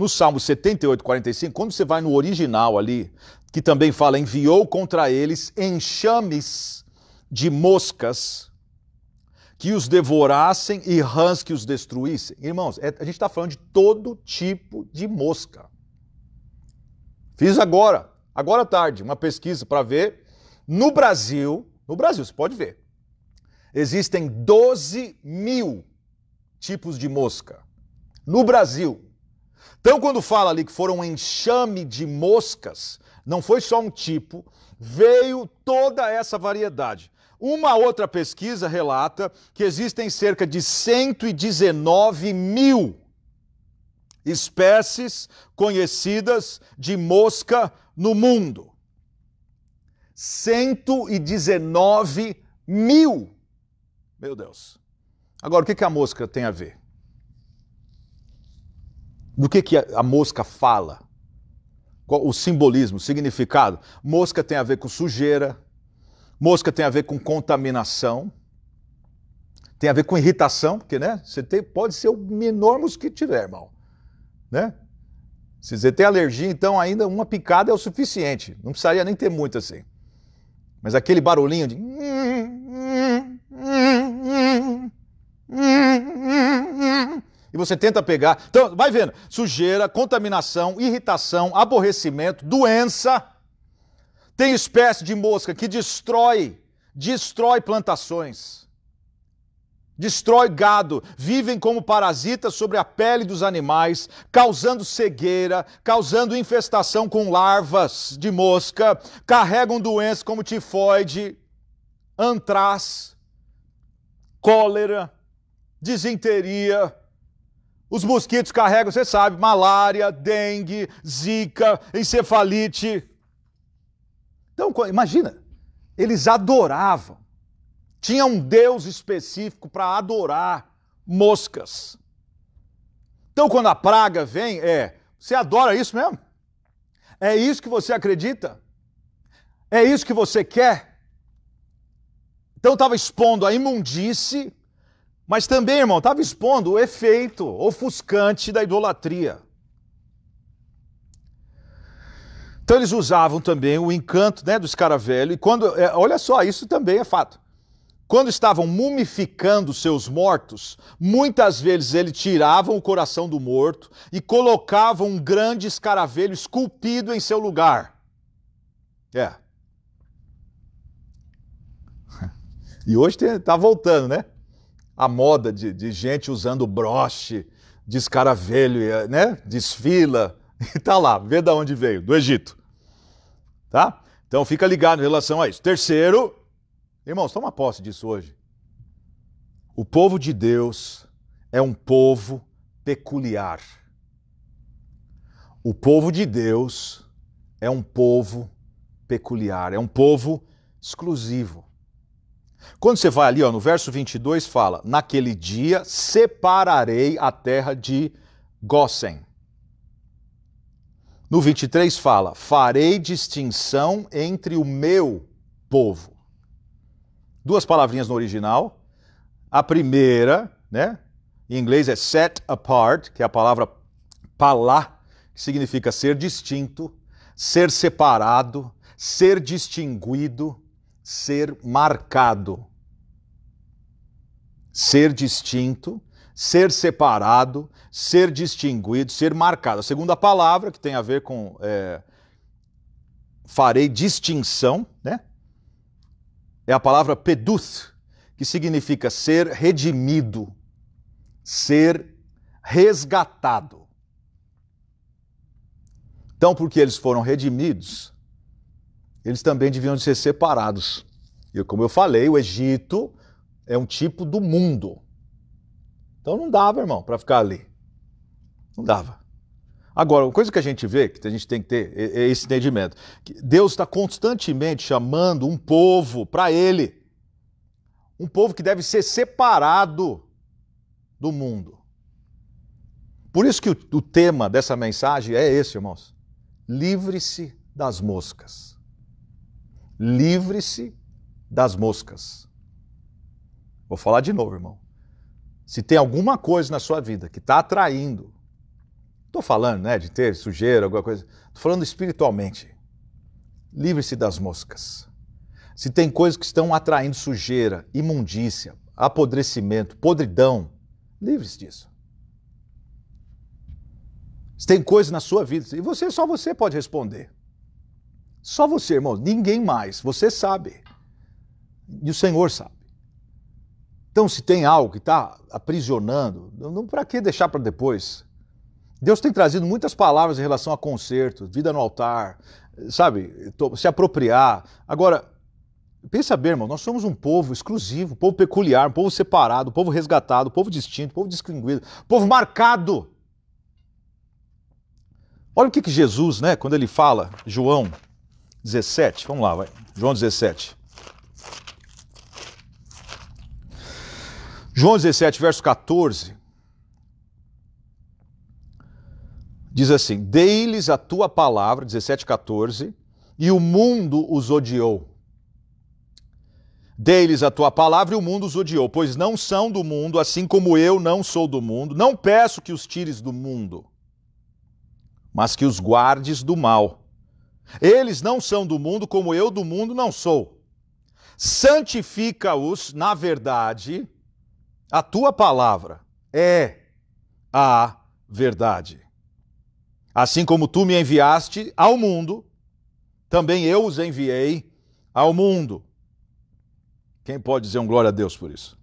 no Salmo 78, 45, quando você vai no original ali, que também fala: enviou contra eles enxames de moscas que os devorassem e rãs que os destruíssem. Irmãos, é, a gente está falando de todo tipo de mosca. Fiz agora, agora à tarde, uma pesquisa para ver. No Brasil, no Brasil, você pode ver, existem 12 mil tipos de mosca. No Brasil, então, quando fala ali que foram um enxame de moscas, não foi só um tipo, veio toda essa variedade. Uma outra pesquisa relata que existem cerca de 119 mil espécies conhecidas de mosca no mundo. 119 mil! Meu Deus. Agora, o que a mosca tem a ver? do que, que a, a mosca fala? Qual, o simbolismo, o significado. Mosca tem a ver com sujeira, mosca tem a ver com contaminação, tem a ver com irritação, porque né, você tem, pode ser o menor mosquito que tiver, irmão. Né? Se você tem alergia, então ainda uma picada é o suficiente. Não precisaria nem ter muito assim. Mas aquele barulhinho de. e você tenta pegar. Então, vai vendo. Sujeira, contaminação, irritação, aborrecimento, doença. Tem espécie de mosca que destrói, destrói plantações. Destrói gado, vivem como parasitas sobre a pele dos animais, causando cegueira, causando infestação com larvas de mosca, carregam doenças como tifoide, antraz, cólera, disenteria, os mosquitos carregam, você sabe, malária, dengue, zika, encefalite. Então, imagina, eles adoravam. Tinha um deus específico para adorar moscas. Então, quando a praga vem, é, você adora isso mesmo? É isso que você acredita? É isso que você quer? Então, estava expondo a imundície mas também, irmão, estava expondo o efeito ofuscante da idolatria. Então eles usavam também o encanto né, do escaravelho, e quando. É, olha só, isso também é fato. Quando estavam mumificando seus mortos, muitas vezes eles tiravam o coração do morto e colocavam um grande escaravelho esculpido em seu lugar. É. E hoje está voltando, né? a moda de, de gente usando broche, de escaravelho, eh, né? Desfila. E tá lá, vê da onde veio, do Egito. Tá? Então fica ligado em relação a isso. Terceiro, irmãos, toma posse disso hoje. O povo de Deus é um povo peculiar. O povo de Deus é um povo peculiar, é um povo exclusivo. Quando você vai ali, ó, no verso 22, fala: Naquele dia separarei a terra de Gossen. No 23 fala: Farei distinção entre o meu povo. Duas palavrinhas no original. A primeira, né? Em inglês é set apart, que é a palavra palá, que significa ser distinto, ser separado, ser distinguido, ser marcado, ser distinto, ser separado, ser distinguido, ser marcado. A segunda palavra, que tem a ver com é, farei distinção, né? É a palavra peduth, que significa ser redimido, ser resgatado. Então, porque eles foram redimidos, eles também deviam ser separados. E como eu falei, o Egito é um tipo do mundo. Então não dava, irmão, para ficar ali. Não dava. Agora, uma coisa que a gente vê, que a gente tem que ter é, é esse entendimento, que Deus está constantemente chamando um povo para Ele, um povo que deve ser separado do mundo. Por isso que o, o tema dessa mensagem é esse, irmãos: livre-se das moscas livre-se das moscas. Vou falar de novo, irmão. Se tem alguma coisa na sua vida que está atraindo, estou falando né, de ter sujeira, alguma coisa, estou falando espiritualmente. Livre-se das moscas. Se tem coisas que estão atraindo sujeira, imundícia, apodrecimento, podridão, livre-se disso. Se tem coisas na sua vida, e você, só você pode responder. Só você, irmão, ninguém mais. Você sabe. E o Senhor sabe. Então, se tem algo que está aprisionando, não para que deixar para depois? Deus tem trazido muitas palavras em relação a concerto, vida no altar, sabe, se apropriar. Agora, pensa bem, irmão, nós somos um povo exclusivo, um povo peculiar, um povo separado, um povo resgatado, um povo distinto, um povo distinguido, um povo marcado. Olha o que, que Jesus, né, quando ele fala, João 17, vamos lá, vai. João 17. João 17, verso 14. Diz assim: Dei-lhes a tua palavra, 17, 14, e o mundo os odiou. Dei-lhes a tua palavra e o mundo os odiou, pois não são do mundo, assim como eu não sou do mundo. Não peço que os tires do mundo, mas que os guardes do mal. Eles não são do mundo, como eu do mundo não sou. Santifica-os, na verdade, a tua palavra é a verdade. Assim como tu me enviaste ao mundo, também eu os enviei ao mundo. Quem pode dizer um glória a Deus por isso?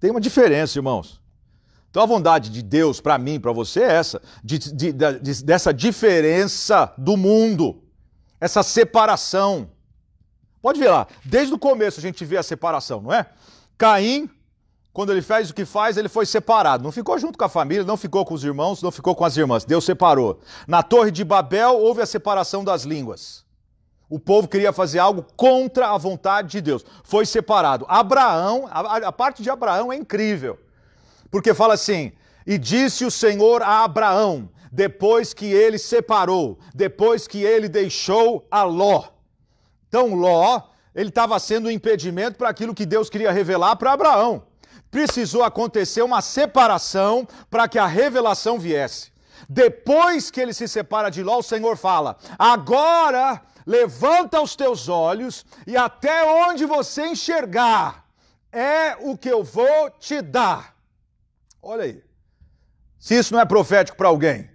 Tem uma diferença, irmãos. Então a vontade de Deus para mim, para você, é essa, de, de, de, dessa diferença do mundo, essa separação. Pode ver lá, desde o começo a gente vê a separação, não é? Caim, quando ele fez o que faz, ele foi separado. Não ficou junto com a família, não ficou com os irmãos, não ficou com as irmãs. Deus separou. Na Torre de Babel houve a separação das línguas. O povo queria fazer algo contra a vontade de Deus. Foi separado. Abraão, a, a parte de Abraão é incrível. Porque fala assim: E disse o Senhor a Abraão, depois que ele separou, depois que ele deixou a Ló. Então, Ló, ele estava sendo um impedimento para aquilo que Deus queria revelar para Abraão. Precisou acontecer uma separação para que a revelação viesse. Depois que ele se separa de Ló, o Senhor fala: Agora levanta os teus olhos e até onde você enxergar é o que eu vou te dar. Olha aí. Se isso não é profético para alguém.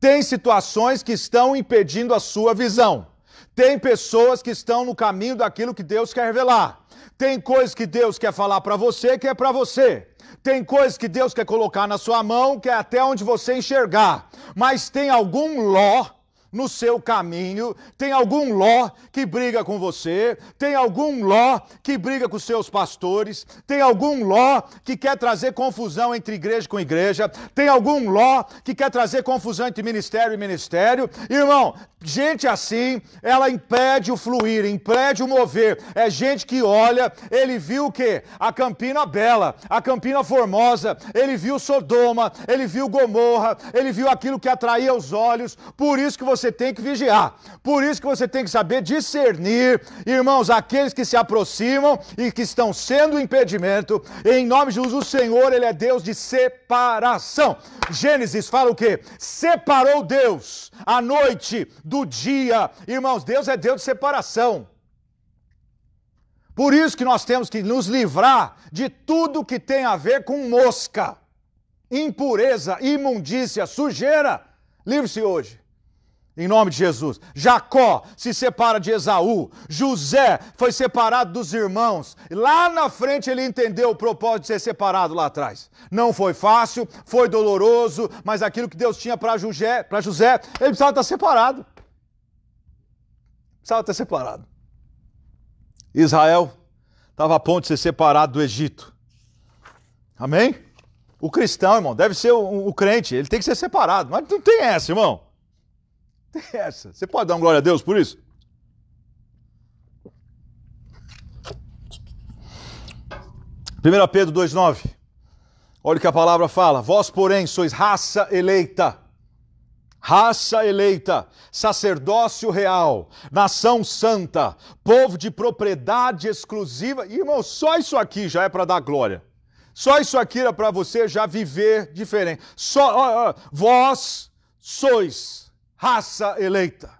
Tem situações que estão impedindo a sua visão. Tem pessoas que estão no caminho daquilo que Deus quer revelar. Tem coisas que Deus quer falar para você que é para você. Tem coisas que Deus quer colocar na sua mão que é até onde você enxergar. Mas tem algum ló no seu caminho, tem algum Ló que briga com você, tem algum Ló que briga com seus pastores, tem algum Ló que quer trazer confusão entre igreja com igreja, tem algum Ló que quer trazer confusão entre ministério e ministério. Irmão, gente assim, ela impede o fluir, impede o mover. É gente que olha, ele viu o quê? A Campina Bela, a Campina Formosa, ele viu Sodoma, ele viu Gomorra, ele viu aquilo que atraía os olhos. Por isso que você você tem que vigiar. Por isso que você tem que saber discernir, irmãos, aqueles que se aproximam e que estão sendo impedimento. Em nome de Jesus, o Senhor, ele é Deus de separação. Gênesis fala o quê? Separou Deus a noite do dia. Irmãos, Deus é Deus de separação. Por isso que nós temos que nos livrar de tudo que tem a ver com mosca, impureza, imundícia, sujeira. Livre-se hoje. Em nome de Jesus. Jacó se separa de Esaú. José foi separado dos irmãos. Lá na frente ele entendeu o propósito de ser separado lá atrás. Não foi fácil, foi doloroso, mas aquilo que Deus tinha para José, para José, ele precisava estar tá separado. Precisava estar tá separado. Israel estava a ponto de ser separado do Egito. Amém? O cristão, irmão, deve ser o, o crente, ele tem que ser separado. Mas não tem essa, irmão. É essa. Você pode dar um glória a Deus por isso? Primeiro Pedro 2:9. Olha o que a palavra fala: Vós, porém, sois raça eleita raça eleita, sacerdócio real, nação santa, povo de propriedade exclusiva. Irmão, só isso aqui já é para dar glória. Só isso aqui era para você já viver diferente. Só ó, ó, vós sois raça eleita,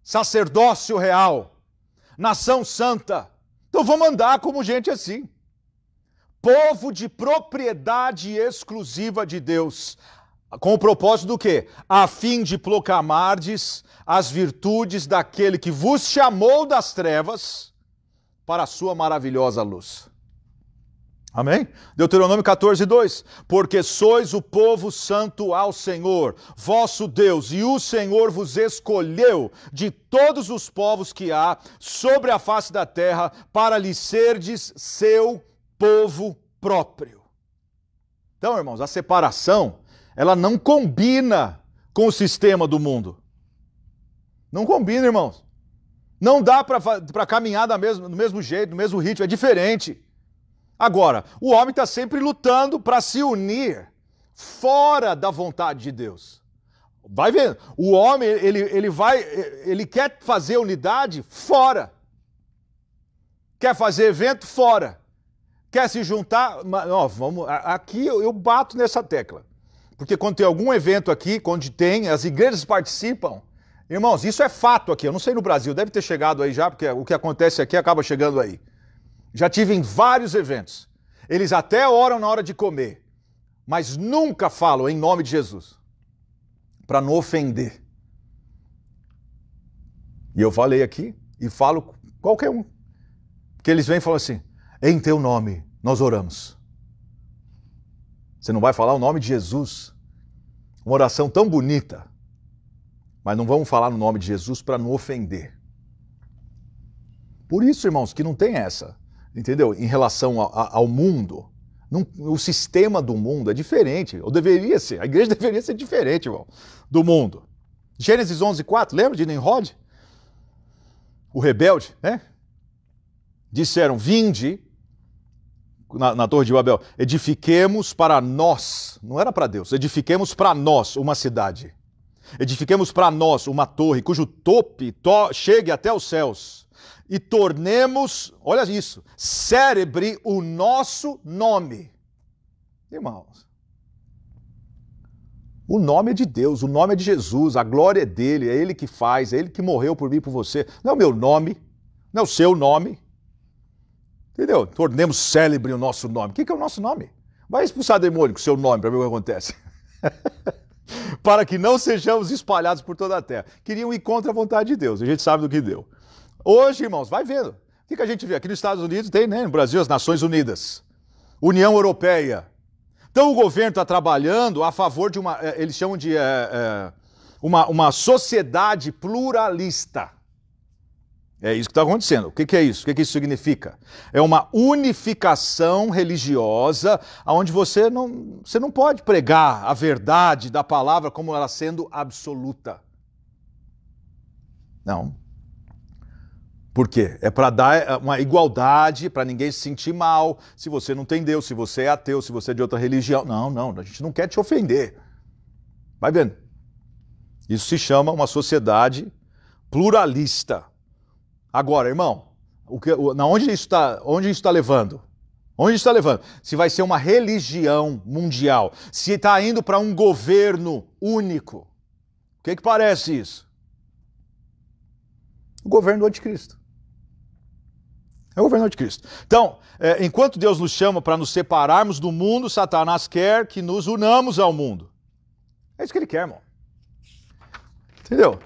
sacerdócio real, nação santa. Então vamos andar como gente assim. Povo de propriedade exclusiva de Deus, com o propósito do quê? A fim de proclamardes as virtudes daquele que vos chamou das trevas para a sua maravilhosa luz. Amém? Deuteronômio 14, 2: Porque sois o povo santo ao Senhor, vosso Deus, e o Senhor vos escolheu de todos os povos que há sobre a face da terra, para lhe serdes seu povo próprio. Então, irmãos, a separação, ela não combina com o sistema do mundo. Não combina, irmãos. Não dá para caminhar da mesma do mesmo jeito, do mesmo ritmo, é diferente. Agora, o homem está sempre lutando para se unir fora da vontade de Deus. Vai vendo, o homem ele, ele vai, ele quer fazer unidade fora, quer fazer evento fora, quer se juntar, não, vamos, aqui eu, eu bato nessa tecla, porque quando tem algum evento aqui, onde tem, as igrejas participam, irmãos, isso é fato aqui, eu não sei no Brasil, deve ter chegado aí já, porque o que acontece aqui acaba chegando aí. Já tive em vários eventos. Eles até oram na hora de comer, mas nunca falam em nome de Jesus para não ofender. E eu falei aqui e falo qualquer um. Que eles vêm e falam assim: "Em teu nome nós oramos". Você não vai falar o nome de Jesus. Uma oração tão bonita. Mas não vamos falar no nome de Jesus para não ofender. Por isso, irmãos, que não tem essa entendeu? Em relação a, a, ao mundo. o sistema do mundo é diferente, ou deveria ser, a igreja deveria ser diferente, irmão, do mundo. Gênesis 11, 4, lembra de Nimrod? O rebelde, né? Disseram, vinde, na, na, Torre de Babel, edifiquemos para nós, não era para Deus, edifiquemos para nós uma cidade. Edifiquemos para nós uma torre cujo tope to chegue até os céus e tornemos, olha isso, cérebre o nosso nome. Irmãos, o nome é de Deus, o nome é de Jesus, a glória é dele, é ele que faz, é ele que morreu por mim e por você. Não é o meu nome, não é o seu nome. Entendeu? Tornemos célebre o nosso nome. O que é o nosso nome? Vai expulsar demônio com o seu nome para ver o que acontece. para que não sejamos espalhados por toda a terra. Queriam ir contra a vontade de Deus, a gente sabe do que deu. Hoje, irmãos, vai vendo. O que, a gente vê? Aqui nos Estados Unidos tem, né? No Brasil, as Nações Unidas, União Europeia. Então o governo está trabalhando a favor de uma. Eh, eles chamam de é, é, uma, uma sociedade pluralista. É isso que está acontecendo. O que, que, é isso? O que, que, isso significa? É uma unificação religiosa, onde você não, você não pode pregar a verdade da palavra como ela sendo absoluta. Não. Por quê? É para dar é, uma igualdade, para ninguém se sentir mal. Se você não tem Deus, se você é ateu, se você é de outra religião. Não, não, a gente não quer te ofender. Vai vendo. Isso se chama uma sociedade pluralista. Agora, irmão, o que, o, na onde isso está tá levando? Onde está levando? Se vai ser uma religião mundial, se está indo para um governo único. O que, que parece isso? O governo do anticristo. É o governo de Cristo. Então, é, enquanto Deus nos chama para nos separarmos do mundo, Satanás quer que nos unamos ao mundo. É isso que ele quer, irmão. Entendeu?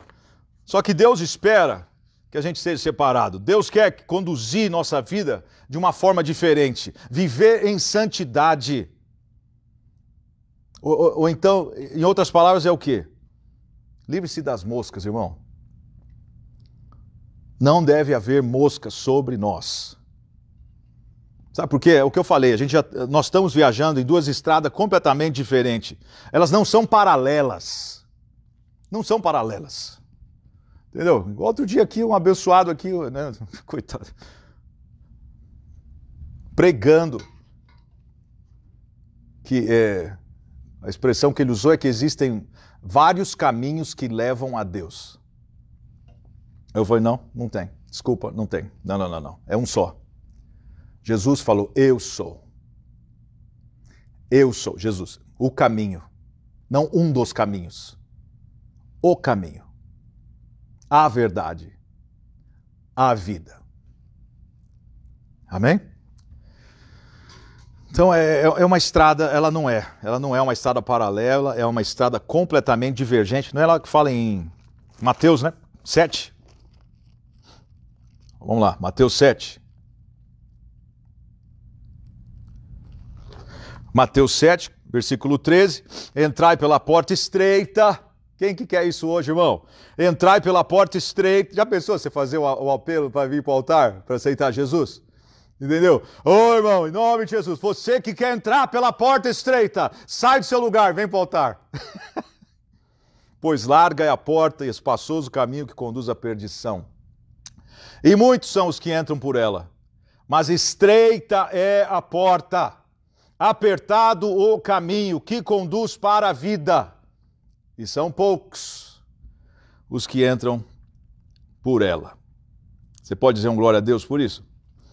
Só que Deus espera que a gente seja separado. Deus quer conduzir nossa vida de uma forma diferente, viver em santidade. Ou, ou, ou então, em outras palavras, é o quê? Livre-se das moscas, irmão. Não deve haver mosca sobre nós. Sabe por quê? É o que eu falei, a gente já, nós estamos viajando em duas estradas completamente diferentes. Elas não são paralelas. Não são paralelas. Entendeu? Outro dia aqui, um abençoado aqui, né? coitado. Pregando. Que é, a expressão que ele usou é que existem vários caminhos que levam a Deus. Eu falei, não, não tem. Desculpa, não tem. Não, não, não, não. É um só. Jesus falou, eu sou. Eu sou, Jesus, o caminho. Não um dos caminhos. O caminho. A verdade. A vida. Amém? Então é, é, é uma estrada, ela não é. Ela não é uma estrada paralela, é uma estrada completamente divergente. Não é ela que fala em Mateus, né? 7. Vamos lá, Mateus 7. Mateus 7, versículo 13. Entrai pela porta estreita. Quem que quer isso hoje, irmão? Entrai pela porta estreita. Já pensou você fazer o, apelo para vir para o altar, para aceitar Jesus? Entendeu? Ô oh, irmão, em nome de Jesus, você que quer entrar pela porta estreita, sai do seu lugar, vem para o altar. pois larga é a porta e espaçoso o caminho que conduz à perdição e muitos são os que entram por ela. Mas estreita é a porta, apertado o caminho que conduz para a vida, e são poucos os que entram por ela. Você pode dizer um glória a Deus por isso?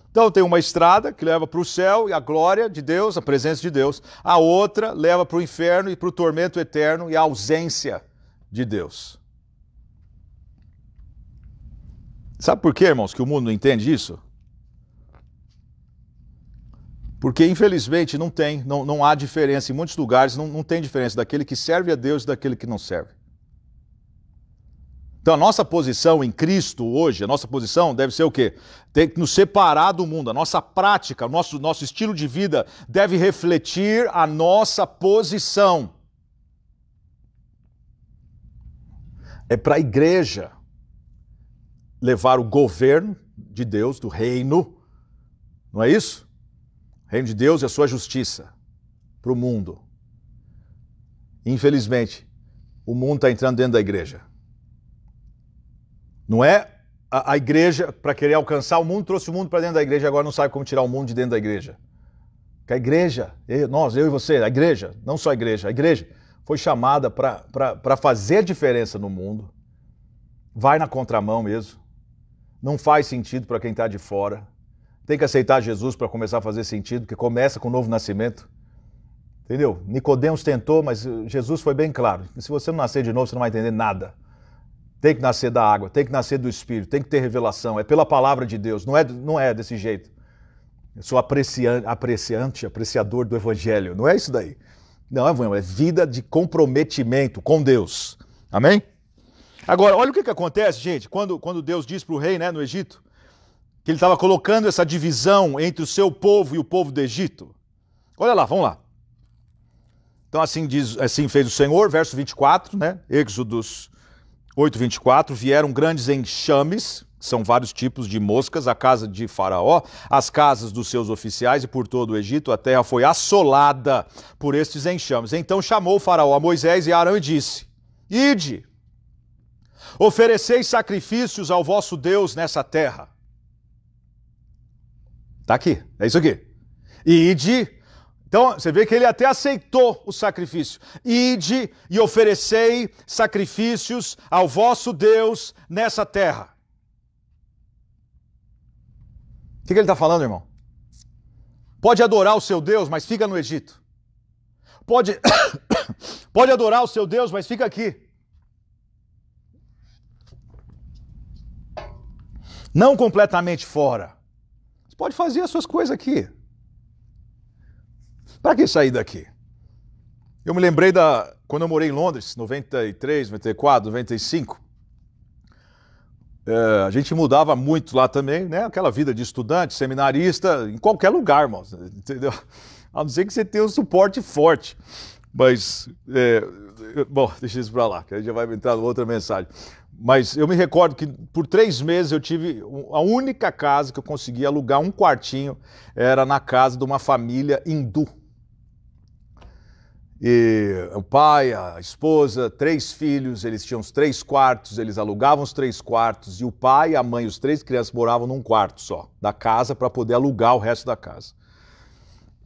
Então tem uma estrada que leva para o céu e a glória de Deus, a presença de Deus. A outra leva para o inferno e para o tormento eterno e a ausência de Deus. Sabe por quê, irmãos, que o mundo não entende isso? Porque, infelizmente, não tem, não, não há diferença. Em muitos lugares não, não tem diferença daquele que serve a Deus e daquele que não serve. Então, a nossa posição em Cristo hoje, a nossa posição deve ser o quê? Tem que nos separar do mundo. A nossa prática, o nosso, nosso estilo de vida deve refletir a nossa posição. É para a igreja levar o governo de Deus, do reino, não é isso? O reino de Deus e a sua justiça para o mundo. Infelizmente, o mundo está entrando dentro da igreja. Não é a, a igreja, para querer alcançar o mundo, trouxe o mundo para dentro da igreja, agora não sabe como tirar o mundo de dentro da igreja. Porque a igreja, eu, nós, eu e você, a igreja, não só a igreja, a igreja foi chamada para fazer diferença no mundo, vai na contramão mesmo não faz sentido para quem está de fora. Tem que aceitar Jesus para começar a fazer sentido, porque começa com o novo nascimento. Entendeu? Nicodemos tentou, mas eh, Jesus foi bem claro. Se você não nascer de novo, você não vai entender nada. Tem que nascer da água, tem que nascer do Espírito, tem que ter revelação. É pela palavra de Deus, não é, não é desse jeito. Eu sou apreciante, apreciante, apreciador do Evangelho. Não é isso daí. Não, é, é vida de comprometimento com Deus. Amém? Agora, olha o que, que acontece, gente, quando, quando Deus diz para o rei né, no Egito que ele estava colocando essa divisão entre o seu povo e o povo do Egito. Olha lá, vamos lá. Então assim diz, assim fez o Senhor, verso 24, né? Êxodos 8, 24, vieram grandes enxames, são vários tipos de moscas, a casa de Faraó, as casas dos seus oficiais e por todo o Egito, a terra foi assolada por estes enxames. Então chamou Faraó a Moisés e Arão e disse: Ide, Ofereceis sacrifícios ao vosso Deus nessa terra. Está aqui, é isso aqui. E ide. Então, você vê que ele até aceitou o sacrifício. Ide e oferecei sacrifícios ao vosso Deus nessa terra. O que, que ele está falando, irmão? Pode adorar o seu Deus, mas fica no Egito. Pode, pode adorar o seu Deus, mas fica aqui. não completamente fora. Você pode fazer as suas coisas aqui. Para que sair daqui? Eu me lembrei da quando eu morei em Londres, 93, 94, 95. É, a gente mudava muito lá também, né? Aquela vida de estudante, seminarista, em qualquer lugar, irmão, entendeu? A não ser que você tenha um suporte forte. Mas, é, bom, deixa isso para lá, que aí já vai entrar outra mensagem. Mas eu me recordo que por três meses eu tive a única casa que eu consegui alugar um quartinho era na casa de uma família hindu. E o pai, a esposa, três filhos, eles tinham os três quartos, eles alugavam os três quartos e o pai, a mãe, os três crianças moravam num quarto só da casa para poder alugar o resto da casa.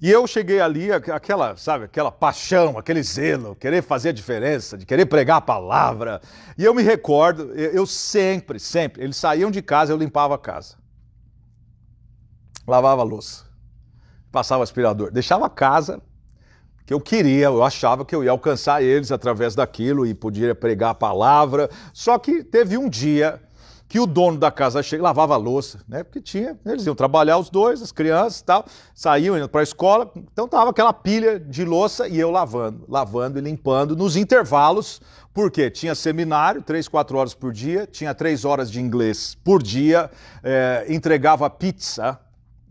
E eu cheguei ali, aquela, sabe, aquela paixão, aquele zelo, querer fazer a diferença, de querer pregar a palavra. E eu me recordo, eu sempre, sempre, eles saíam de casa, eu limpava a casa. Lavava a louça. Passava o aspirador. Deixava a casa que eu queria, eu achava que eu ia alcançar eles através daquilo e podia pregar a palavra. Só que teve um dia que o dono da casa chega, lavava a louça, né? Porque tinha, eles iam trabalhar os dois, as crianças e tal, saíam indo para a escola, então tava aquela pilha de louça e eu lavando, lavando e limpando nos intervalos, porque tinha seminário, três, quatro horas por dia, tinha três horas de inglês por dia, é, entregava pizza,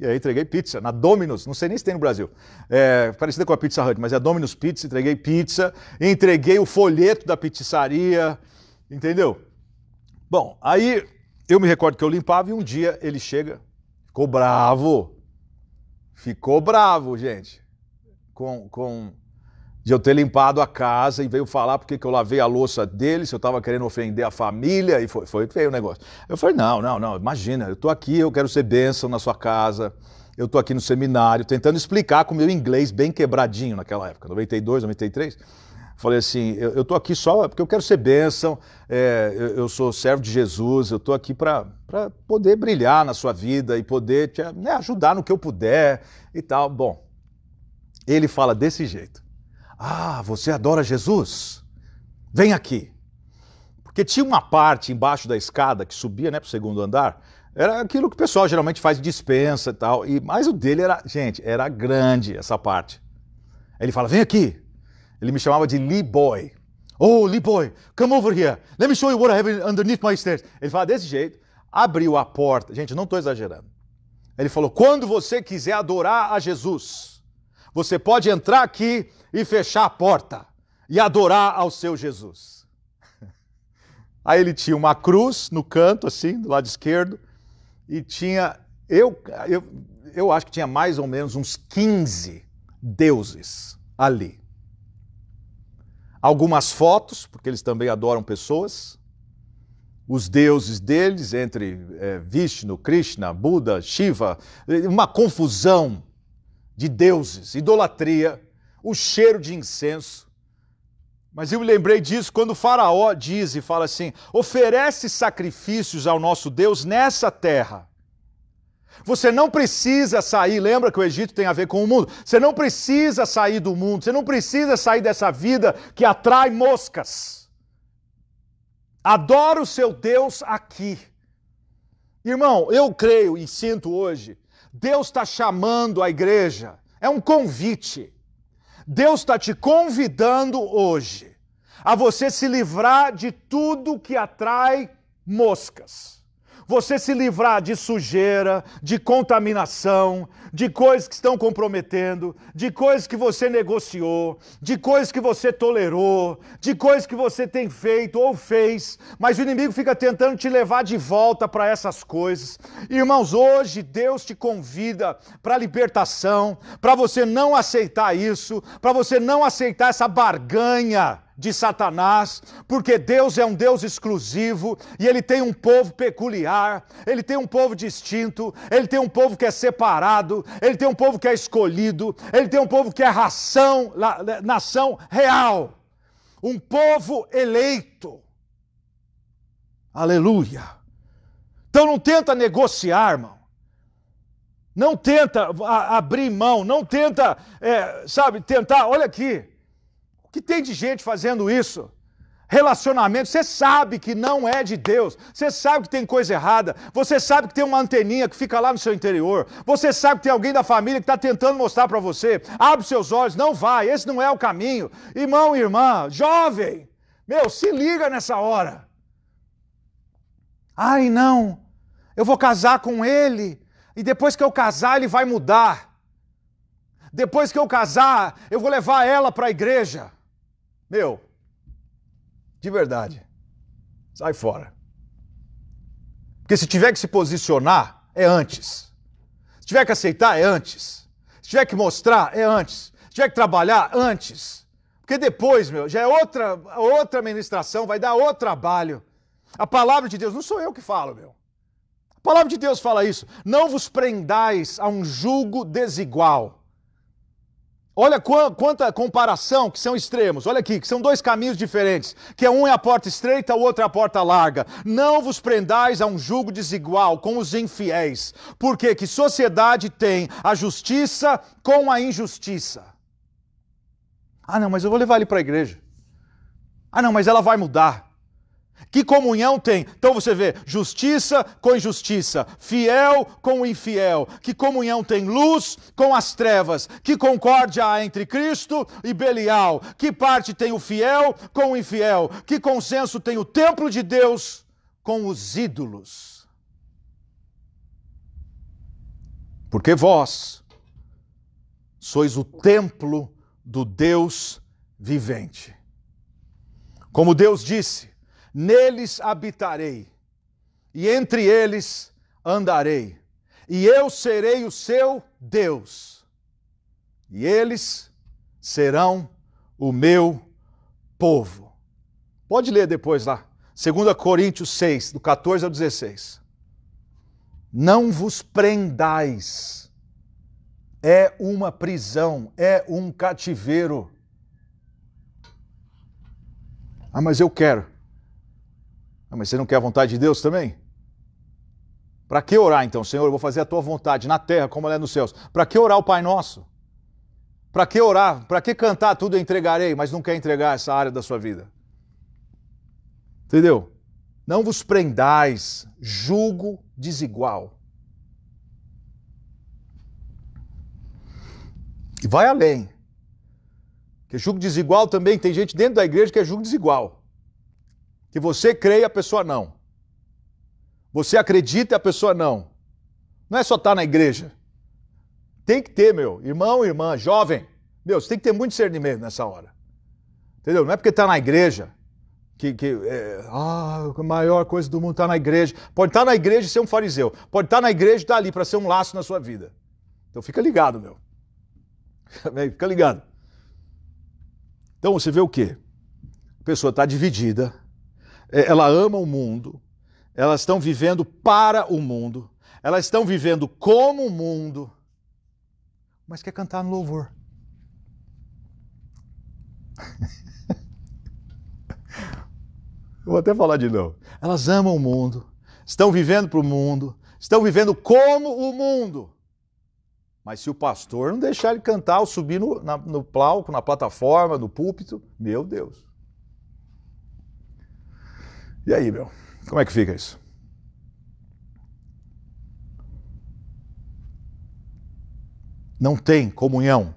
e eh, aí entreguei pizza na Domino's, não sei nem se tem no Brasil. É, parecida com a Pizza Hut, mas é a Domino's Pizza, entreguei pizza, entreguei o folheto da pizzaria, entendeu? Bom, aí eu me recordo que eu limpava e um dia ele chega, ficou bravo. Ficou bravo, gente. Com, com de eu ter limpado a casa e veio falar porque que eu lavei a louça dele, se eu estava querendo ofender a família, e foi, foi feio o negócio. Eu falei, não, não, não, imagina, eu estou aqui, eu quero ser bênção na sua casa, eu estou aqui no seminário, tentando explicar com o meu inglês bem quebradinho naquela época, 92, 93. Falei assim, eu, estou aqui só porque eu quero ser bênção, é, eu, eu, sou servo de Jesus, eu estou aqui para poder brilhar na sua vida e poder te né, ajudar no que eu puder e tal. Bom, ele fala desse jeito. Ah, você adora Jesus? Vem aqui. Porque tinha uma parte embaixo da escada que subia né, para o segundo andar, era aquilo que o pessoal geralmente faz de dispensa e tal. E, mas o dele era, gente, era grande essa parte. Ele fala: vem aqui. Ele me chamava de Lee Boy. Oh, Lee Boy, come over here. Let me show you what I have underneath my stairs. Ele fala desse jeito, abriu a porta. Gente, não estou exagerando. Ele falou: quando você quiser adorar a Jesus, você pode entrar aqui e fechar a porta e adorar ao seu Jesus. Aí ele tinha uma cruz no canto, assim, do lado esquerdo, e tinha, eu, eu, eu acho que tinha mais ou menos uns 15 deuses ali algumas fotos, porque eles também adoram pessoas, os deuses deles, entre é, Vishnu, Krishna, Buda, Shiva, é, uma confusão de deuses, idolatria, o cheiro de incenso. Mas eu me lembrei disso quando o Faraó diz e fala assim: oferece sacrifícios ao nosso Deus nessa terra. Você não precisa sair, lembra que o Egito tem a ver com o mundo. Você não precisa sair do mundo, você não precisa sair dessa vida que atrai moscas. Adora o seu Deus aqui. Irmão, eu creio e sinto hoje, Deus está chamando a igreja, é um convite. Deus está te convidando hoje a você se livrar de tudo que atrai moscas você se livrar de sujeira, de contaminação, de coisas que estão comprometendo, de coisas que você negociou, de coisas que você tolerou, de coisas que você tem feito ou fez, mas o inimigo fica tentando te levar de volta para essas coisas. Irmãos, hoje Deus te convida para libertação, para você não aceitar isso, para você não aceitar essa barganha de Satanás, porque Deus é um Deus exclusivo e ele tem um povo peculiar, ele tem um povo distinto, ele tem um povo que é separado, ele tem um povo que é escolhido, ele tem um povo que é ração, nação real, um povo eleito. Aleluia. Então não tenta negociar, irmão. Não tenta abrir mão, não tenta, é, sabe, tentar, olha aqui, que tem de gente fazendo isso? Relacionamento, você sabe que não é de Deus, você sabe que tem coisa errada, você sabe que tem uma anteninha que fica lá no seu interior, você sabe que tem alguém da família que está tentando mostrar para você, abre seus olhos, não vai, esse não é o caminho. Irmão e irmã, jovem, meu, se liga nessa hora. Ai, não, eu vou casar com ele, e depois que eu casar, ele vai mudar. Depois que eu casar, eu vou levar ela para a igreja meu, de verdade, sai fora. Porque se tiver que se posicionar, é antes. Se tiver que aceitar, é antes. Se tiver que mostrar, é antes. Se tiver que trabalhar, antes. Porque depois, meu, já é outra, outra ministração, vai dar outro trabalho. A palavra de Deus, não sou eu que falo, meu. A palavra de Deus fala isso. Não vos prendais a um jugo desigual. Olha quanta comparação que são extremos. Olha aqui, que são dois caminhos diferentes. Que é um é a porta estreita, o outro é a porta larga. Não vos prendais a um jugo desigual com os infiéis, porque que sociedade tem a justiça com a injustiça. Ah, não, mas eu vou levar ele para a igreja. Ah, não, mas ela vai mudar. Que comunhão tem? Então você vê justiça com injustiça, fiel com infiel. Que comunhão tem luz com as trevas? Que concórdia há entre Cristo e Belial? Que parte tem o fiel com o infiel? Que consenso tem o templo de Deus com os ídolos? Porque vós sois o templo do Deus vivente. Como Deus disse, Neles habitarei, e entre eles andarei, e eu serei o seu Deus, e eles serão o meu povo. Pode ler depois lá, 2 Coríntios 6, do 14 ao 16. Não vos prendais, é uma prisão, é um cativeiro. Ah, mas eu quero. Ah, mas você não quer a vontade de Deus também? Para que orar então, Senhor? Eu vou fazer a tua vontade na terra como ela é nos céus. Para que orar o Pai Nosso? Para que orar? Para que cantar tudo eu entregarei, mas não quer entregar essa área da sua vida? Entendeu? Não vos prendais, julgo desigual. E vai além. Porque julgo desigual também tem gente dentro da igreja que é julgo desigual. Que você crê e a pessoa não. Você acredita e a pessoa não. Não é só estar tá na igreja. Tem que ter, meu, irmão, irmã, jovem. Meu, você tem que ter muito discernimento nessa hora. Entendeu? Não é porque está na igreja que, que é, ah, a maior coisa do mundo está na igreja. Pode estar tá na igreja e ser um fariseu. Pode estar tá na igreja e estar tá ali para ser um laço na sua vida. Então fica ligado, meu. fica ligado. Então você vê o quê? A pessoa está dividida, é, ela ama o mundo, elas estão vivendo para o mundo, elas estão vivendo como o mundo, mas quer cantar no louvor. vou até falar de novo. Elas amam o mundo, estão vivendo para o mundo, estão vivendo como o mundo. Mas se o pastor não deixar ele cantar ou subir no, na, no palco, na plataforma, no púlpito, meu Deus. E aí, meu, como é que fica isso? Não tem comunhão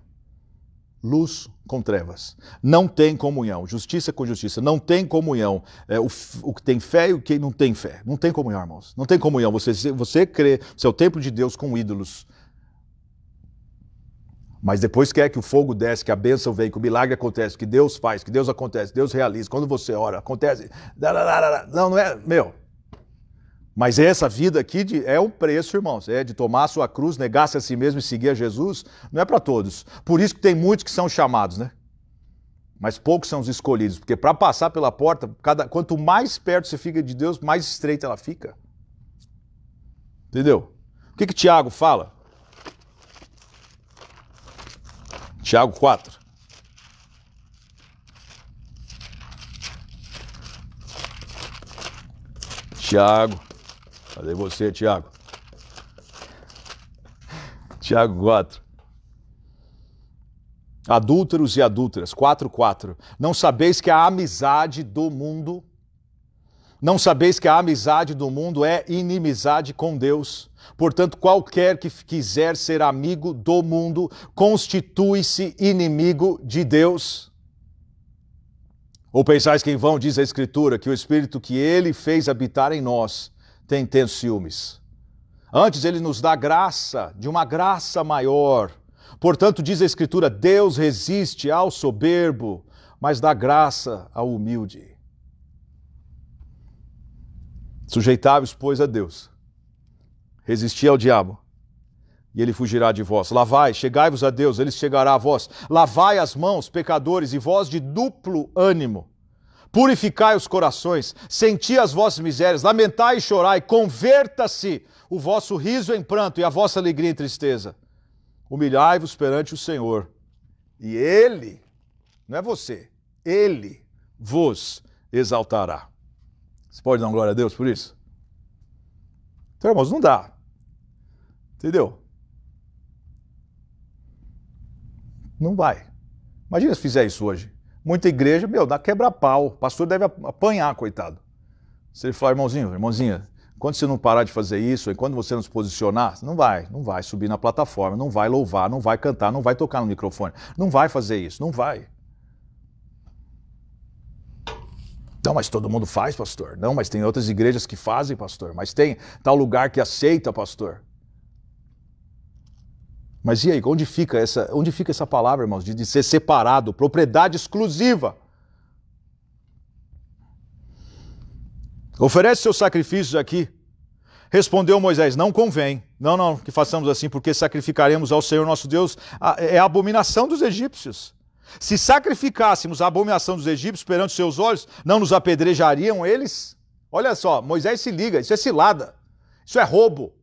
luz com trevas. Não tem comunhão. Justiça com justiça. Não tem comunhão. É, o, o que tem fé e o que não tem fé. Não tem comunhão, irmãos. Não tem comunhão. Você, você crê, você é o templo de Deus com ídolos. Mas depois quer que o fogo desce, que a bênção vem, que o milagre acontece, que Deus faz, que Deus acontece, Deus realiza. Quando você ora, acontece. Não, não é, meu. Mas essa vida aqui de, é o preço, irmãos. É de tomar a sua cruz, negar-se a si mesmo e seguir a Jesus. Não é para todos. Por isso que tem muitos que são chamados, né? Mas poucos são os escolhidos. Porque para passar pela porta, cada, quanto mais perto você fica de Deus, mais estreita ela fica. Entendeu? O que, que Tiago fala? Tiago 4. Tiago. Cadê você, Tiago? Tiago 4. Adúlteros e adúlteras, 4:4. Não sabeis que a amizade do mundo não sabeis que a amizade do mundo é inimizade com Deus? Portanto, qualquer que quiser ser amigo do mundo constitui-se inimigo de Deus. Ou pensais que em vão diz a Escritura que o Espírito que ele fez habitar em nós tem tenso ciúmes? Antes ele nos dá graça, de uma graça maior. Portanto, diz a Escritura: Deus resiste ao soberbo, mas dá graça ao humilde. Sujeitáveis, pois, a Deus resistir ao diabo, e ele fugirá de vós. Lavai, chegai-vos a Deus, ele chegará a vós. Lavai as mãos, pecadores, e vós de duplo ânimo. Purificai os corações, senti as vossas misérias, lamentai e chorai, converta-se o vosso riso em pranto e a vossa alegria em tristeza. Humilhai-vos perante o Senhor, e Ele, não é você, Ele vos exaltará. Você pode dar uma glória a Deus por isso? Então, irmãos, não dá. Entendeu? Não vai. Imagina se fizer isso hoje. Muita igreja, meu, dá quebra-pau. O pastor deve apanhar, coitado. Se ele falar, irmãozinho, irmãozinha, quando você não parar de fazer isso, quando você não se posicionar, não vai, não vai subir na plataforma, não vai louvar, não vai cantar, não vai tocar no microfone, não vai fazer isso, não vai. Não, mas todo mundo faz, pastor. Não, mas tem outras igrejas que fazem, pastor. Mas tem tal lugar que aceita, pastor. Mas e aí, onde fica essa, onde fica essa palavra, irmãos, de, de ser separado, propriedade exclusiva? Oferece seus sacrifícios aqui. Respondeu Moisés: Não convém. Não, não, que façamos assim, porque sacrificaremos ao Senhor nosso Deus. É a abominação dos egípcios. Se sacrificássemos a abominação dos egípcios perante seus olhos, não nos apedrejariam eles? Olha só, Moisés se liga, isso é cilada, isso é roubo,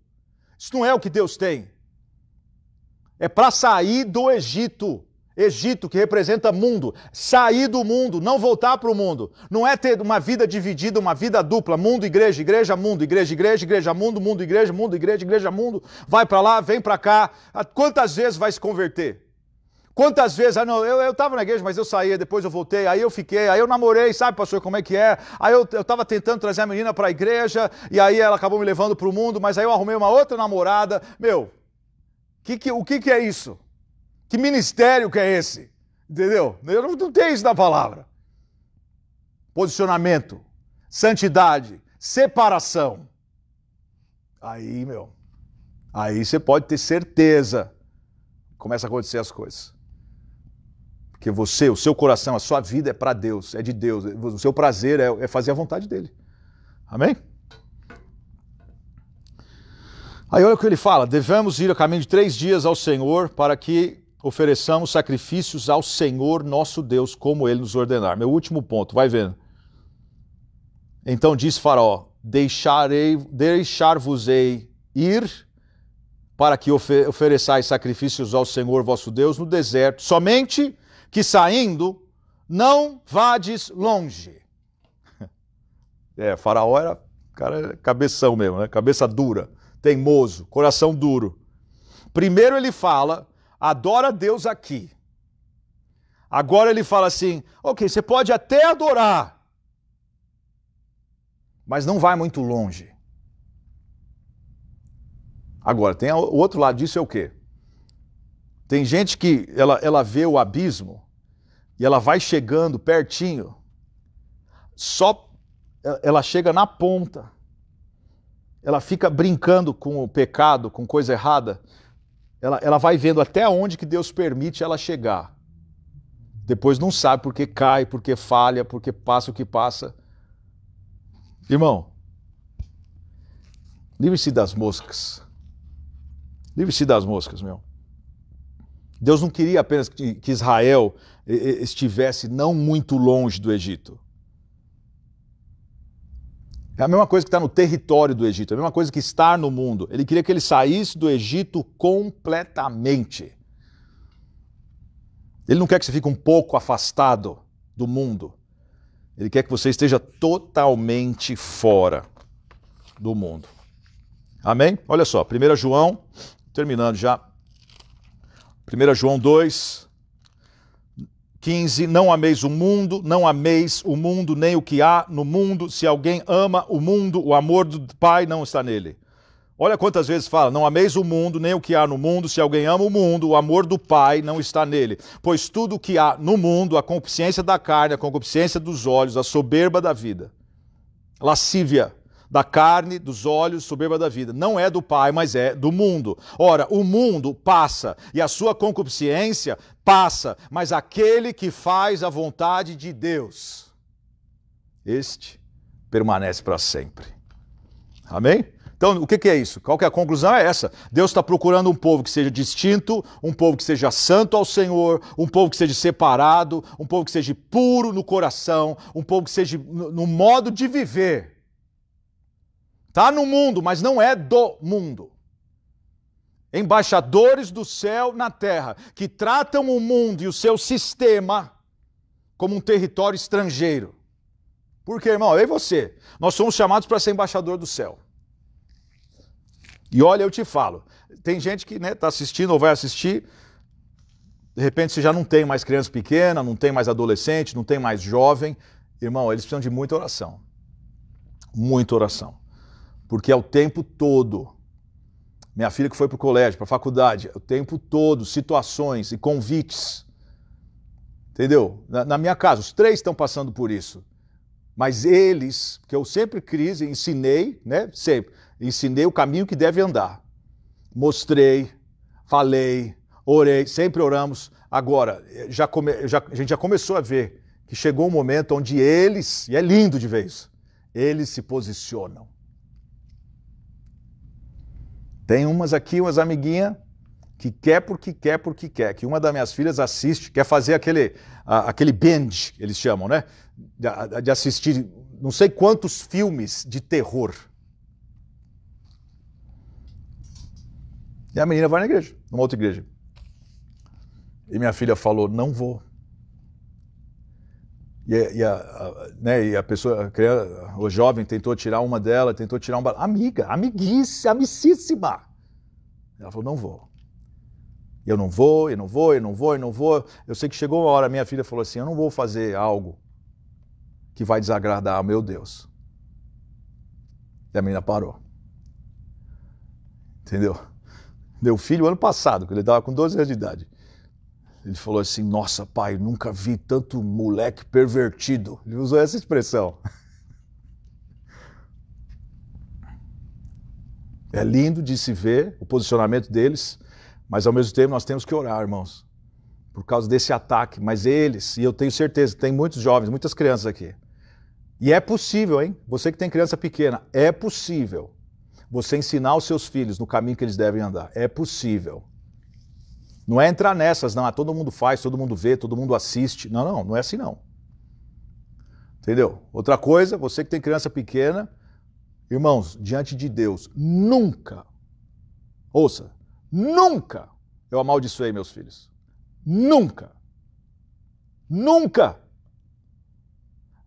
isso não é o que Deus tem. É para sair do Egito. Egito, que representa mundo, sair do mundo, não voltar para o mundo. Não é ter uma vida dividida, uma vida dupla, mundo, igreja, igreja, mundo, igreja, igreja, igreja, mundo, mundo, igreja, mundo, igreja, igreja, mundo. Vai para lá, vem para cá. Ah, quantas vezes vai se converter? Quantas vezes, ah não, eu estava na igreja, mas eu saía, depois eu voltei, aí eu fiquei, aí eu namorei, sabe pastor como é que é? Aí eu estava tentando trazer a menina para a igreja, e aí ela acabou me levando para o mundo, mas aí eu arrumei uma outra namorada. Meu, que que, o que, que é isso? Que ministério que é esse? Entendeu? Eu não, não isso na palavra. Posicionamento, santidade, separação. Aí, meu, aí você pode ter certeza. Começa a acontecer as coisas. Porque você, o seu coração, a sua vida é para Deus, é de Deus. O seu prazer é, é fazer a vontade dele. Amém? Aí olha o que ele fala: devemos ir a caminho de três dias ao Senhor para que ofereçamos sacrifícios ao Senhor nosso Deus, como ele nos ordenar. Meu último ponto, vai vendo. Então diz Faraó: Deixarei, deixar-vos-ei ir para que ofe ofereçais sacrifícios ao Senhor vosso Deus no deserto, somente que saindo não vades longe. É, Faraó era cara cabeção mesmo, né? Cabeça dura teimoso, coração duro. Primeiro ele fala, adora Deus aqui. Agora ele fala assim: ok, você pode até adorar, mas não vai muito longe. Agora, tem o outro lado disso é o quê? Tem gente que ela, ela vê o abismo e ela vai chegando pertinho, só ela chega na ponta ela fica brincando com o pecado, com coisa errada, ela, ela vai vendo até onde que Deus permite ela chegar. Depois não sabe porque cai, porque falha, porque passa o que passa. Irmão, livre-se das moscas. Livre-se das moscas, meu. Deus não queria apenas que, Israel estivesse não muito longe do Egito. É a mesma coisa que está no território do Egito, é a mesma coisa que estar no mundo. Ele queria que ele saísse do Egito completamente. Ele não quer que você fique um pouco afastado do mundo. Ele quer que você esteja totalmente fora do mundo. Amém? Olha só, 1 João, terminando já. 1 João 2, 15. Não ameis o mundo, não ameis o mundo, nem o que há no mundo. Se alguém ama o mundo, o amor do Pai não está nele. Olha quantas vezes fala: não ameis o mundo, nem o que há no mundo. Se alguém ama o mundo, o amor do Pai não está nele. Pois tudo o que há no mundo, a concupiscência da carne, a concupiscência dos olhos, a soberba da vida, lascívia da carne, dos olhos, soberba da vida, não é do Pai, mas é do mundo. Ora, o mundo passa e a sua concupiscência passa, mas aquele que faz a vontade de Deus, este permanece para sempre. Amém? Então, o que, é isso? Qual que é a conclusão? É essa. Deus está procurando um povo que seja distinto, um povo que seja santo ao Senhor, um povo que seja separado, um povo que seja puro no coração, um povo que seja no modo de viver. Está no mundo, mas não é do mundo embaixadores do céu na terra, que tratam o mundo e o seu sistema como um território estrangeiro. Por quê, irmão? Eu e você. Nós somos chamados para ser embaixador do céu. E olha, eu te falo, tem gente que está né, tá assistindo ou vai assistir, de repente você já não tem mais criança pequena, não tem mais adolescente, não tem mais jovem. Irmão, eles precisam de muita oração. Muita oração. Porque é o tempo todo minha filha que foi para o colégio, para a faculdade, o tempo todo, situações e convites. Entendeu? Na, na minha casa, os três estão passando por isso. Mas eles, que eu sempre crise, ensinei, né? Sempre, ensinei o caminho que deve andar. Mostrei, falei, orei, sempre oramos. Agora, eh, já, come, já a gente já começou a ver que chegou um momento onde eles, e é lindo de ver isso, eles se posicionam. Tem umas aqui, umas amiguinhas, que quer porque quer porque quer. Que uma das minhas filhas assiste, quer fazer aquele, a, aquele binge, eles chamam, né? De, de assistir não sei quantos filmes de terror. E a menina vai na igreja, numa outra igreja. E minha filha falou: Não vou. E, é, e, a, é, a, né, e a, pessoa, a criança, o jovem tentou tirar uma dela, tentou tirar uma. Amiga, amiguice, amicíssima. Ela falou: não vou. Eu não vou, eu não vou, eu não vou, eu não vou. Eu sei que chegou uma hora, minha filha falou assim: eu não vou fazer algo que vai desagradar ao meu Deus. E a menina parou. Entendeu? Meu filho, ano passado, quando ele estava com 12 anos de idade. Ele falou assim: Nossa, pai, nunca vi tanto moleque pervertido. Ele usou essa expressão. É lindo de se ver o posicionamento deles, mas ao mesmo tempo nós temos que orar, irmãos, por causa desse ataque. Mas eles, e eu tenho certeza, tem muitos jovens, muitas crianças aqui. E é possível, hein? Você que tem criança pequena, é possível você ensinar os seus filhos no caminho que eles devem andar. É possível. Não é entrar nessas, não. Ah, todo mundo faz, todo mundo vê, todo mundo assiste. Não, não, não é assim não. Entendeu? Outra coisa, você que tem criança pequena, irmãos, diante de Deus, nunca, ouça, nunca eu amaldiçoei meus filhos. Nunca. Nunca.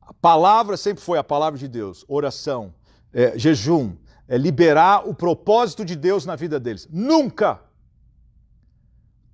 A palavra sempre foi a palavra de Deus, oração, é, jejum, é liberar o propósito de Deus na vida deles. Nunca.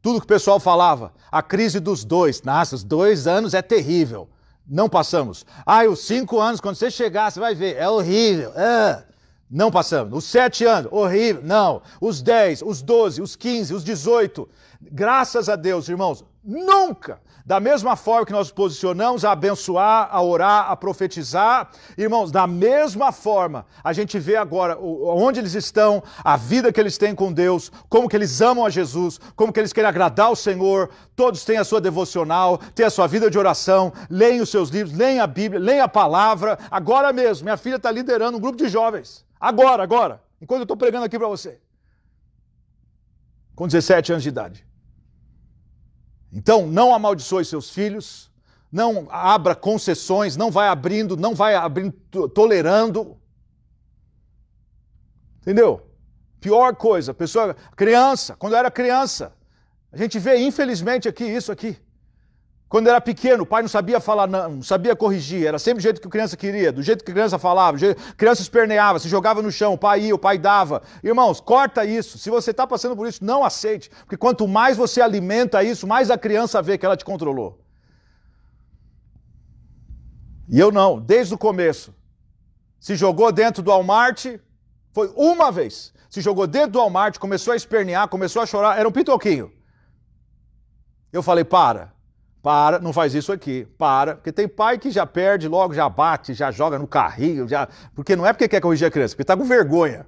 Tudo que o pessoal falava, a crise dos dois, nossa, os dois anos é terrível. Não passamos. Ah, os cinco anos, quando você chegar, você vai ver, é horrível. Ah, não passamos. Os sete anos, horrível. Não. Os dez, os doze, os quinze, os dezoito. Graças a Deus, irmãos, nunca da mesma forma que nós nos posicionamos a abençoar, a orar, a profetizar, irmãos, da mesma forma, a gente vê agora onde eles estão, a vida que eles têm com Deus, como que eles amam a Jesus, como que eles querem agradar o Senhor, todos têm a sua devocional, têm a sua vida de oração, leem os seus livros, leem a Bíblia, leem a palavra. Agora mesmo, minha filha está liderando um grupo de jovens. Agora, agora, enquanto eu estou pregando aqui para você. Com 17 anos de idade. Então, não amaldiçoe seus filhos, não abra concessões, não vai abrindo, não vai abrindo, tolerando. Entendeu? Pior coisa, pessoa, criança, quando eu era criança, a gente vê infelizmente aqui isso aqui. Quando era pequeno, o pai não sabia falar, não, não sabia corrigir, era sempre do jeito que a criança queria, do jeito que a criança falava, jeito, a criança esperneava, se jogava no chão, o pai ia, o pai dava. Irmãos, corta isso. Se você está passando por isso, não aceite, porque quanto mais você alimenta isso, mais a criança vê que ela te controlou. E eu não, desde o começo. Se jogou dentro do Walmart, foi uma vez. Se jogou dentro do Walmart, começou a espernear, começou a chorar, era um pitoquinho. Eu falei, para. Para, não faz isso aqui. Para. Porque tem pai que já perde logo, já bate, já joga no carrinho, já. Porque não é porque quer corrigir a criança, porque está com vergonha.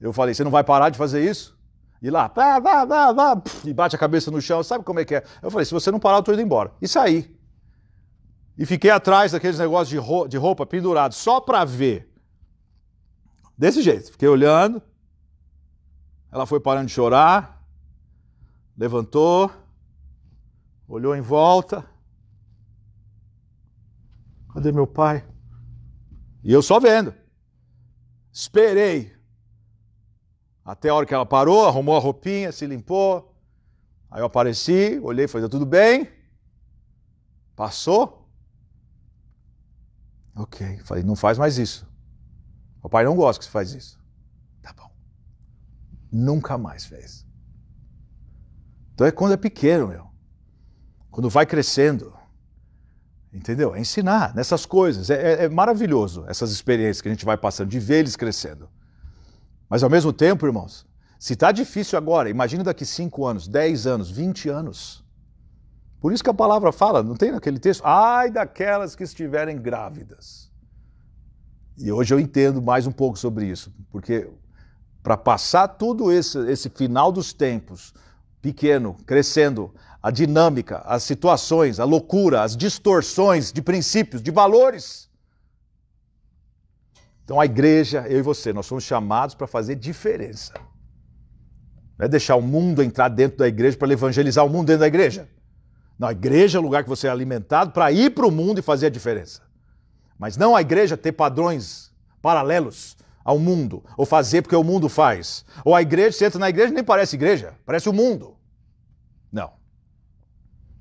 Eu falei, você não vai parar de fazer isso? E lá, pá, pá, pá, pá, e bate a cabeça no chão, sabe como é que é? Eu falei, se você não parar, eu tô indo embora. E saí. E fiquei atrás daqueles negócios de roupa, de roupa pendurado, só para ver. Desse jeito, fiquei olhando. Ela foi parando de chorar, levantou olhou em volta. Cadê meu pai? E eu só vendo. Esperei. Até a hora que ela parou, arrumou a roupinha, se limpou. Aí eu apareci, olhei, falei: tá tudo bem? Passou? Ok. Falei: não faz mais isso. O pai não gosta que você faz isso. Tá bom. Nunca mais fez. Então é quando é pequeno, meu quando vai crescendo. Entendeu? É ensinar nessas coisas. É, é, é maravilhoso essas experiências que a gente vai passando, de ver eles crescendo. Mas ao mesmo tempo, irmãos, se está difícil agora, imagine daqui 5 anos, 10 anos, 20 anos. Por isso que a palavra fala, não tem naquele texto? Ai daquelas que estiverem grávidas. E hoje eu entendo mais um pouco sobre isso, porque para passar tudo esse, esse final dos tempos, pequeno, crescendo, a dinâmica, as situações, a loucura, as distorções de princípios, de valores. Então a igreja, eu e você, nós somos chamados para fazer diferença. Não é deixar o mundo entrar dentro da igreja para evangelizar o mundo dentro da igreja. Não, a igreja é o lugar que você é alimentado para ir para o mundo e fazer a diferença. Mas não a igreja ter padrões paralelos ao mundo, ou fazer porque o mundo faz. Ou a igreja, você entra na igreja e nem parece igreja, parece o mundo.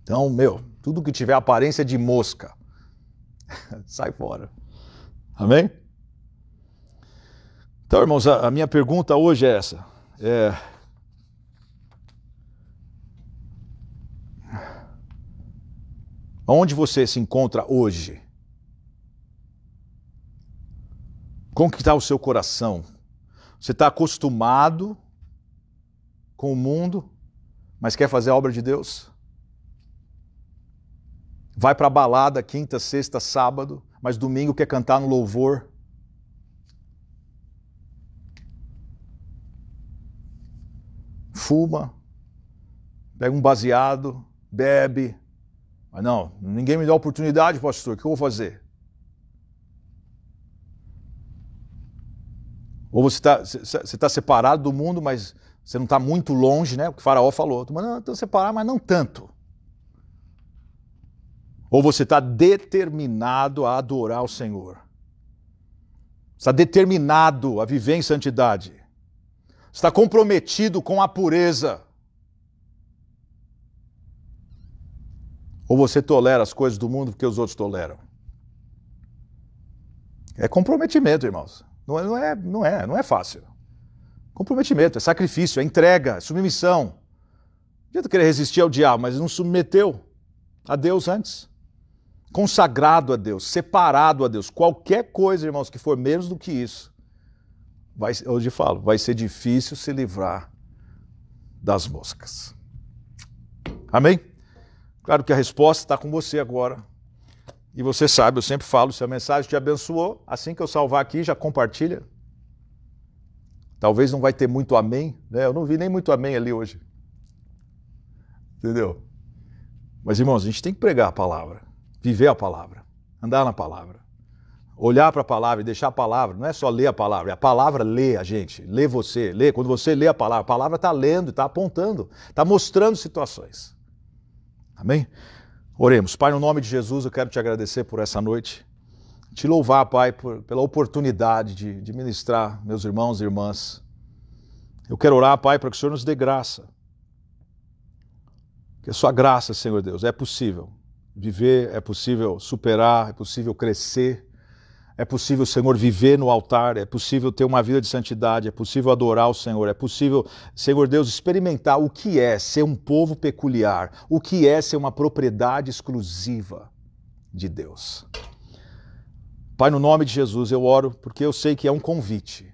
Então, meu, tudo que tiver aparência de mosca, sai fora. Amém? Então, irmãos, a, minha pergunta hoje é essa. É, Onde você se encontra hoje? Como que está o seu coração? Você está acostumado com o mundo, mas quer fazer a obra de Deus? vai para a balada quinta, sexta, sábado, mas domingo quer cantar no louvor. Fuma, pega um baseado, bebe. Mas não, ninguém me dá oportunidade, pastor, o que eu vou fazer? Ou você está tá separado do mundo, mas você não está muito longe, né? O que o faraó falou. Mas não, estou separado, mas não tanto. Ou você está determinado a adorar o Senhor? Está determinado a viver em santidade? Está comprometido com a pureza? Ou você tolera as coisas do mundo porque os outros toleram? É comprometimento, irmãos. Não é, não é, não é, não é fácil. Comprometimento, é sacrifício, é entrega, é submissão. Não adianta querer resistir ao diabo, mas não submeteu a Deus antes consagrado a Deus, separado a Deus, qualquer coisa, irmãos, que for menos do que isso, vai, hoje falo, vai ser difícil se livrar das moscas. Amém? Claro que a resposta está com você agora. E você sabe, eu sempre falo, se a mensagem te abençoou, assim que eu salvar aqui, já compartilha. Talvez não vai ter muito amém, né? Eu não vi nem muito amém ali hoje. Entendeu? Mas, irmãos, a gente tem que pregar a palavra viver a palavra, andar na palavra, olhar para a palavra e deixar a palavra, não é só ler a palavra, é a palavra lê a gente, lê você, lê. Quando você lê a palavra, a palavra está lendo, está apontando, está mostrando situações. Amém? Oremos. Pai, no nome de Jesus, eu quero te agradecer por essa noite. Te louvar, Pai, por, pela oportunidade de, de ministrar meus irmãos e irmãs. Eu quero orar, Pai, para que o Senhor nos dê graça. Que a sua graça, Senhor Deus, é possível viver, é possível superar, é possível crescer, é possível, Senhor, viver no altar, é possível ter uma vida de santidade, é possível adorar o Senhor, é possível, Senhor Deus, experimentar o que é ser um povo peculiar, o que é ser uma propriedade exclusiva de Deus. Pai, no nome de Jesus, eu oro porque eu sei que é um convite.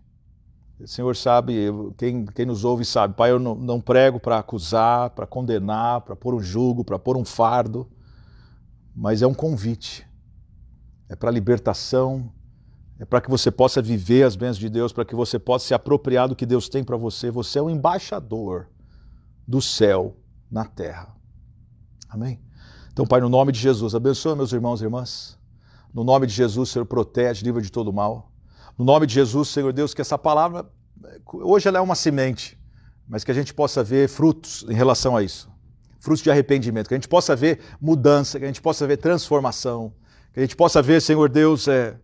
O Senhor sabe, quem, quem nos ouve sabe. Pai, eu não, não prego para acusar, para condenar, para pôr um jugo, para pôr um fardo mas é um convite. É para libertação, é para que você possa viver as bênçãos de Deus, para que você possa se apropriar do que Deus tem para você. Você é o embaixador do céu na terra. Amém? Então, Pai, no nome de Jesus, abençoa meus irmãos e irmãs. No nome de Jesus, Senhor, protege, livra de todo mal. No nome de Jesus, Senhor Deus, que essa palavra, hoje ela é uma semente, mas que a gente possa ver frutos em relação a isso frutos de arrependimento, que a gente possa ver mudança, que a gente possa ver transformação, que a gente possa ver, Senhor Deus, é,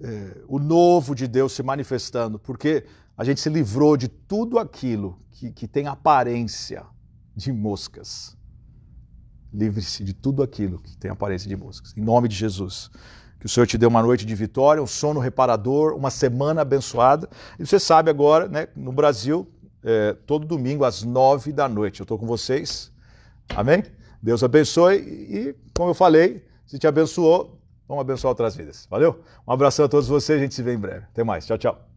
é, o novo de Deus se manifestando, porque a gente se livrou de tudo aquilo que, que tem aparência de moscas. Livre-se de tudo aquilo que tem aparência de moscas. Em nome de Jesus. Que o Senhor te dê uma noite de vitória, um sono reparador, uma semana abençoada. E você sabe agora, né, no Brasil, é, todo domingo às nove da noite. Eu estou com vocês Amém? Deus abençoe e, como eu falei, se te abençoou, vamos abençoar outras vidas. Valeu? Um abraço a todos vocês, a gente se vê em breve. Até mais. Tchau, tchau.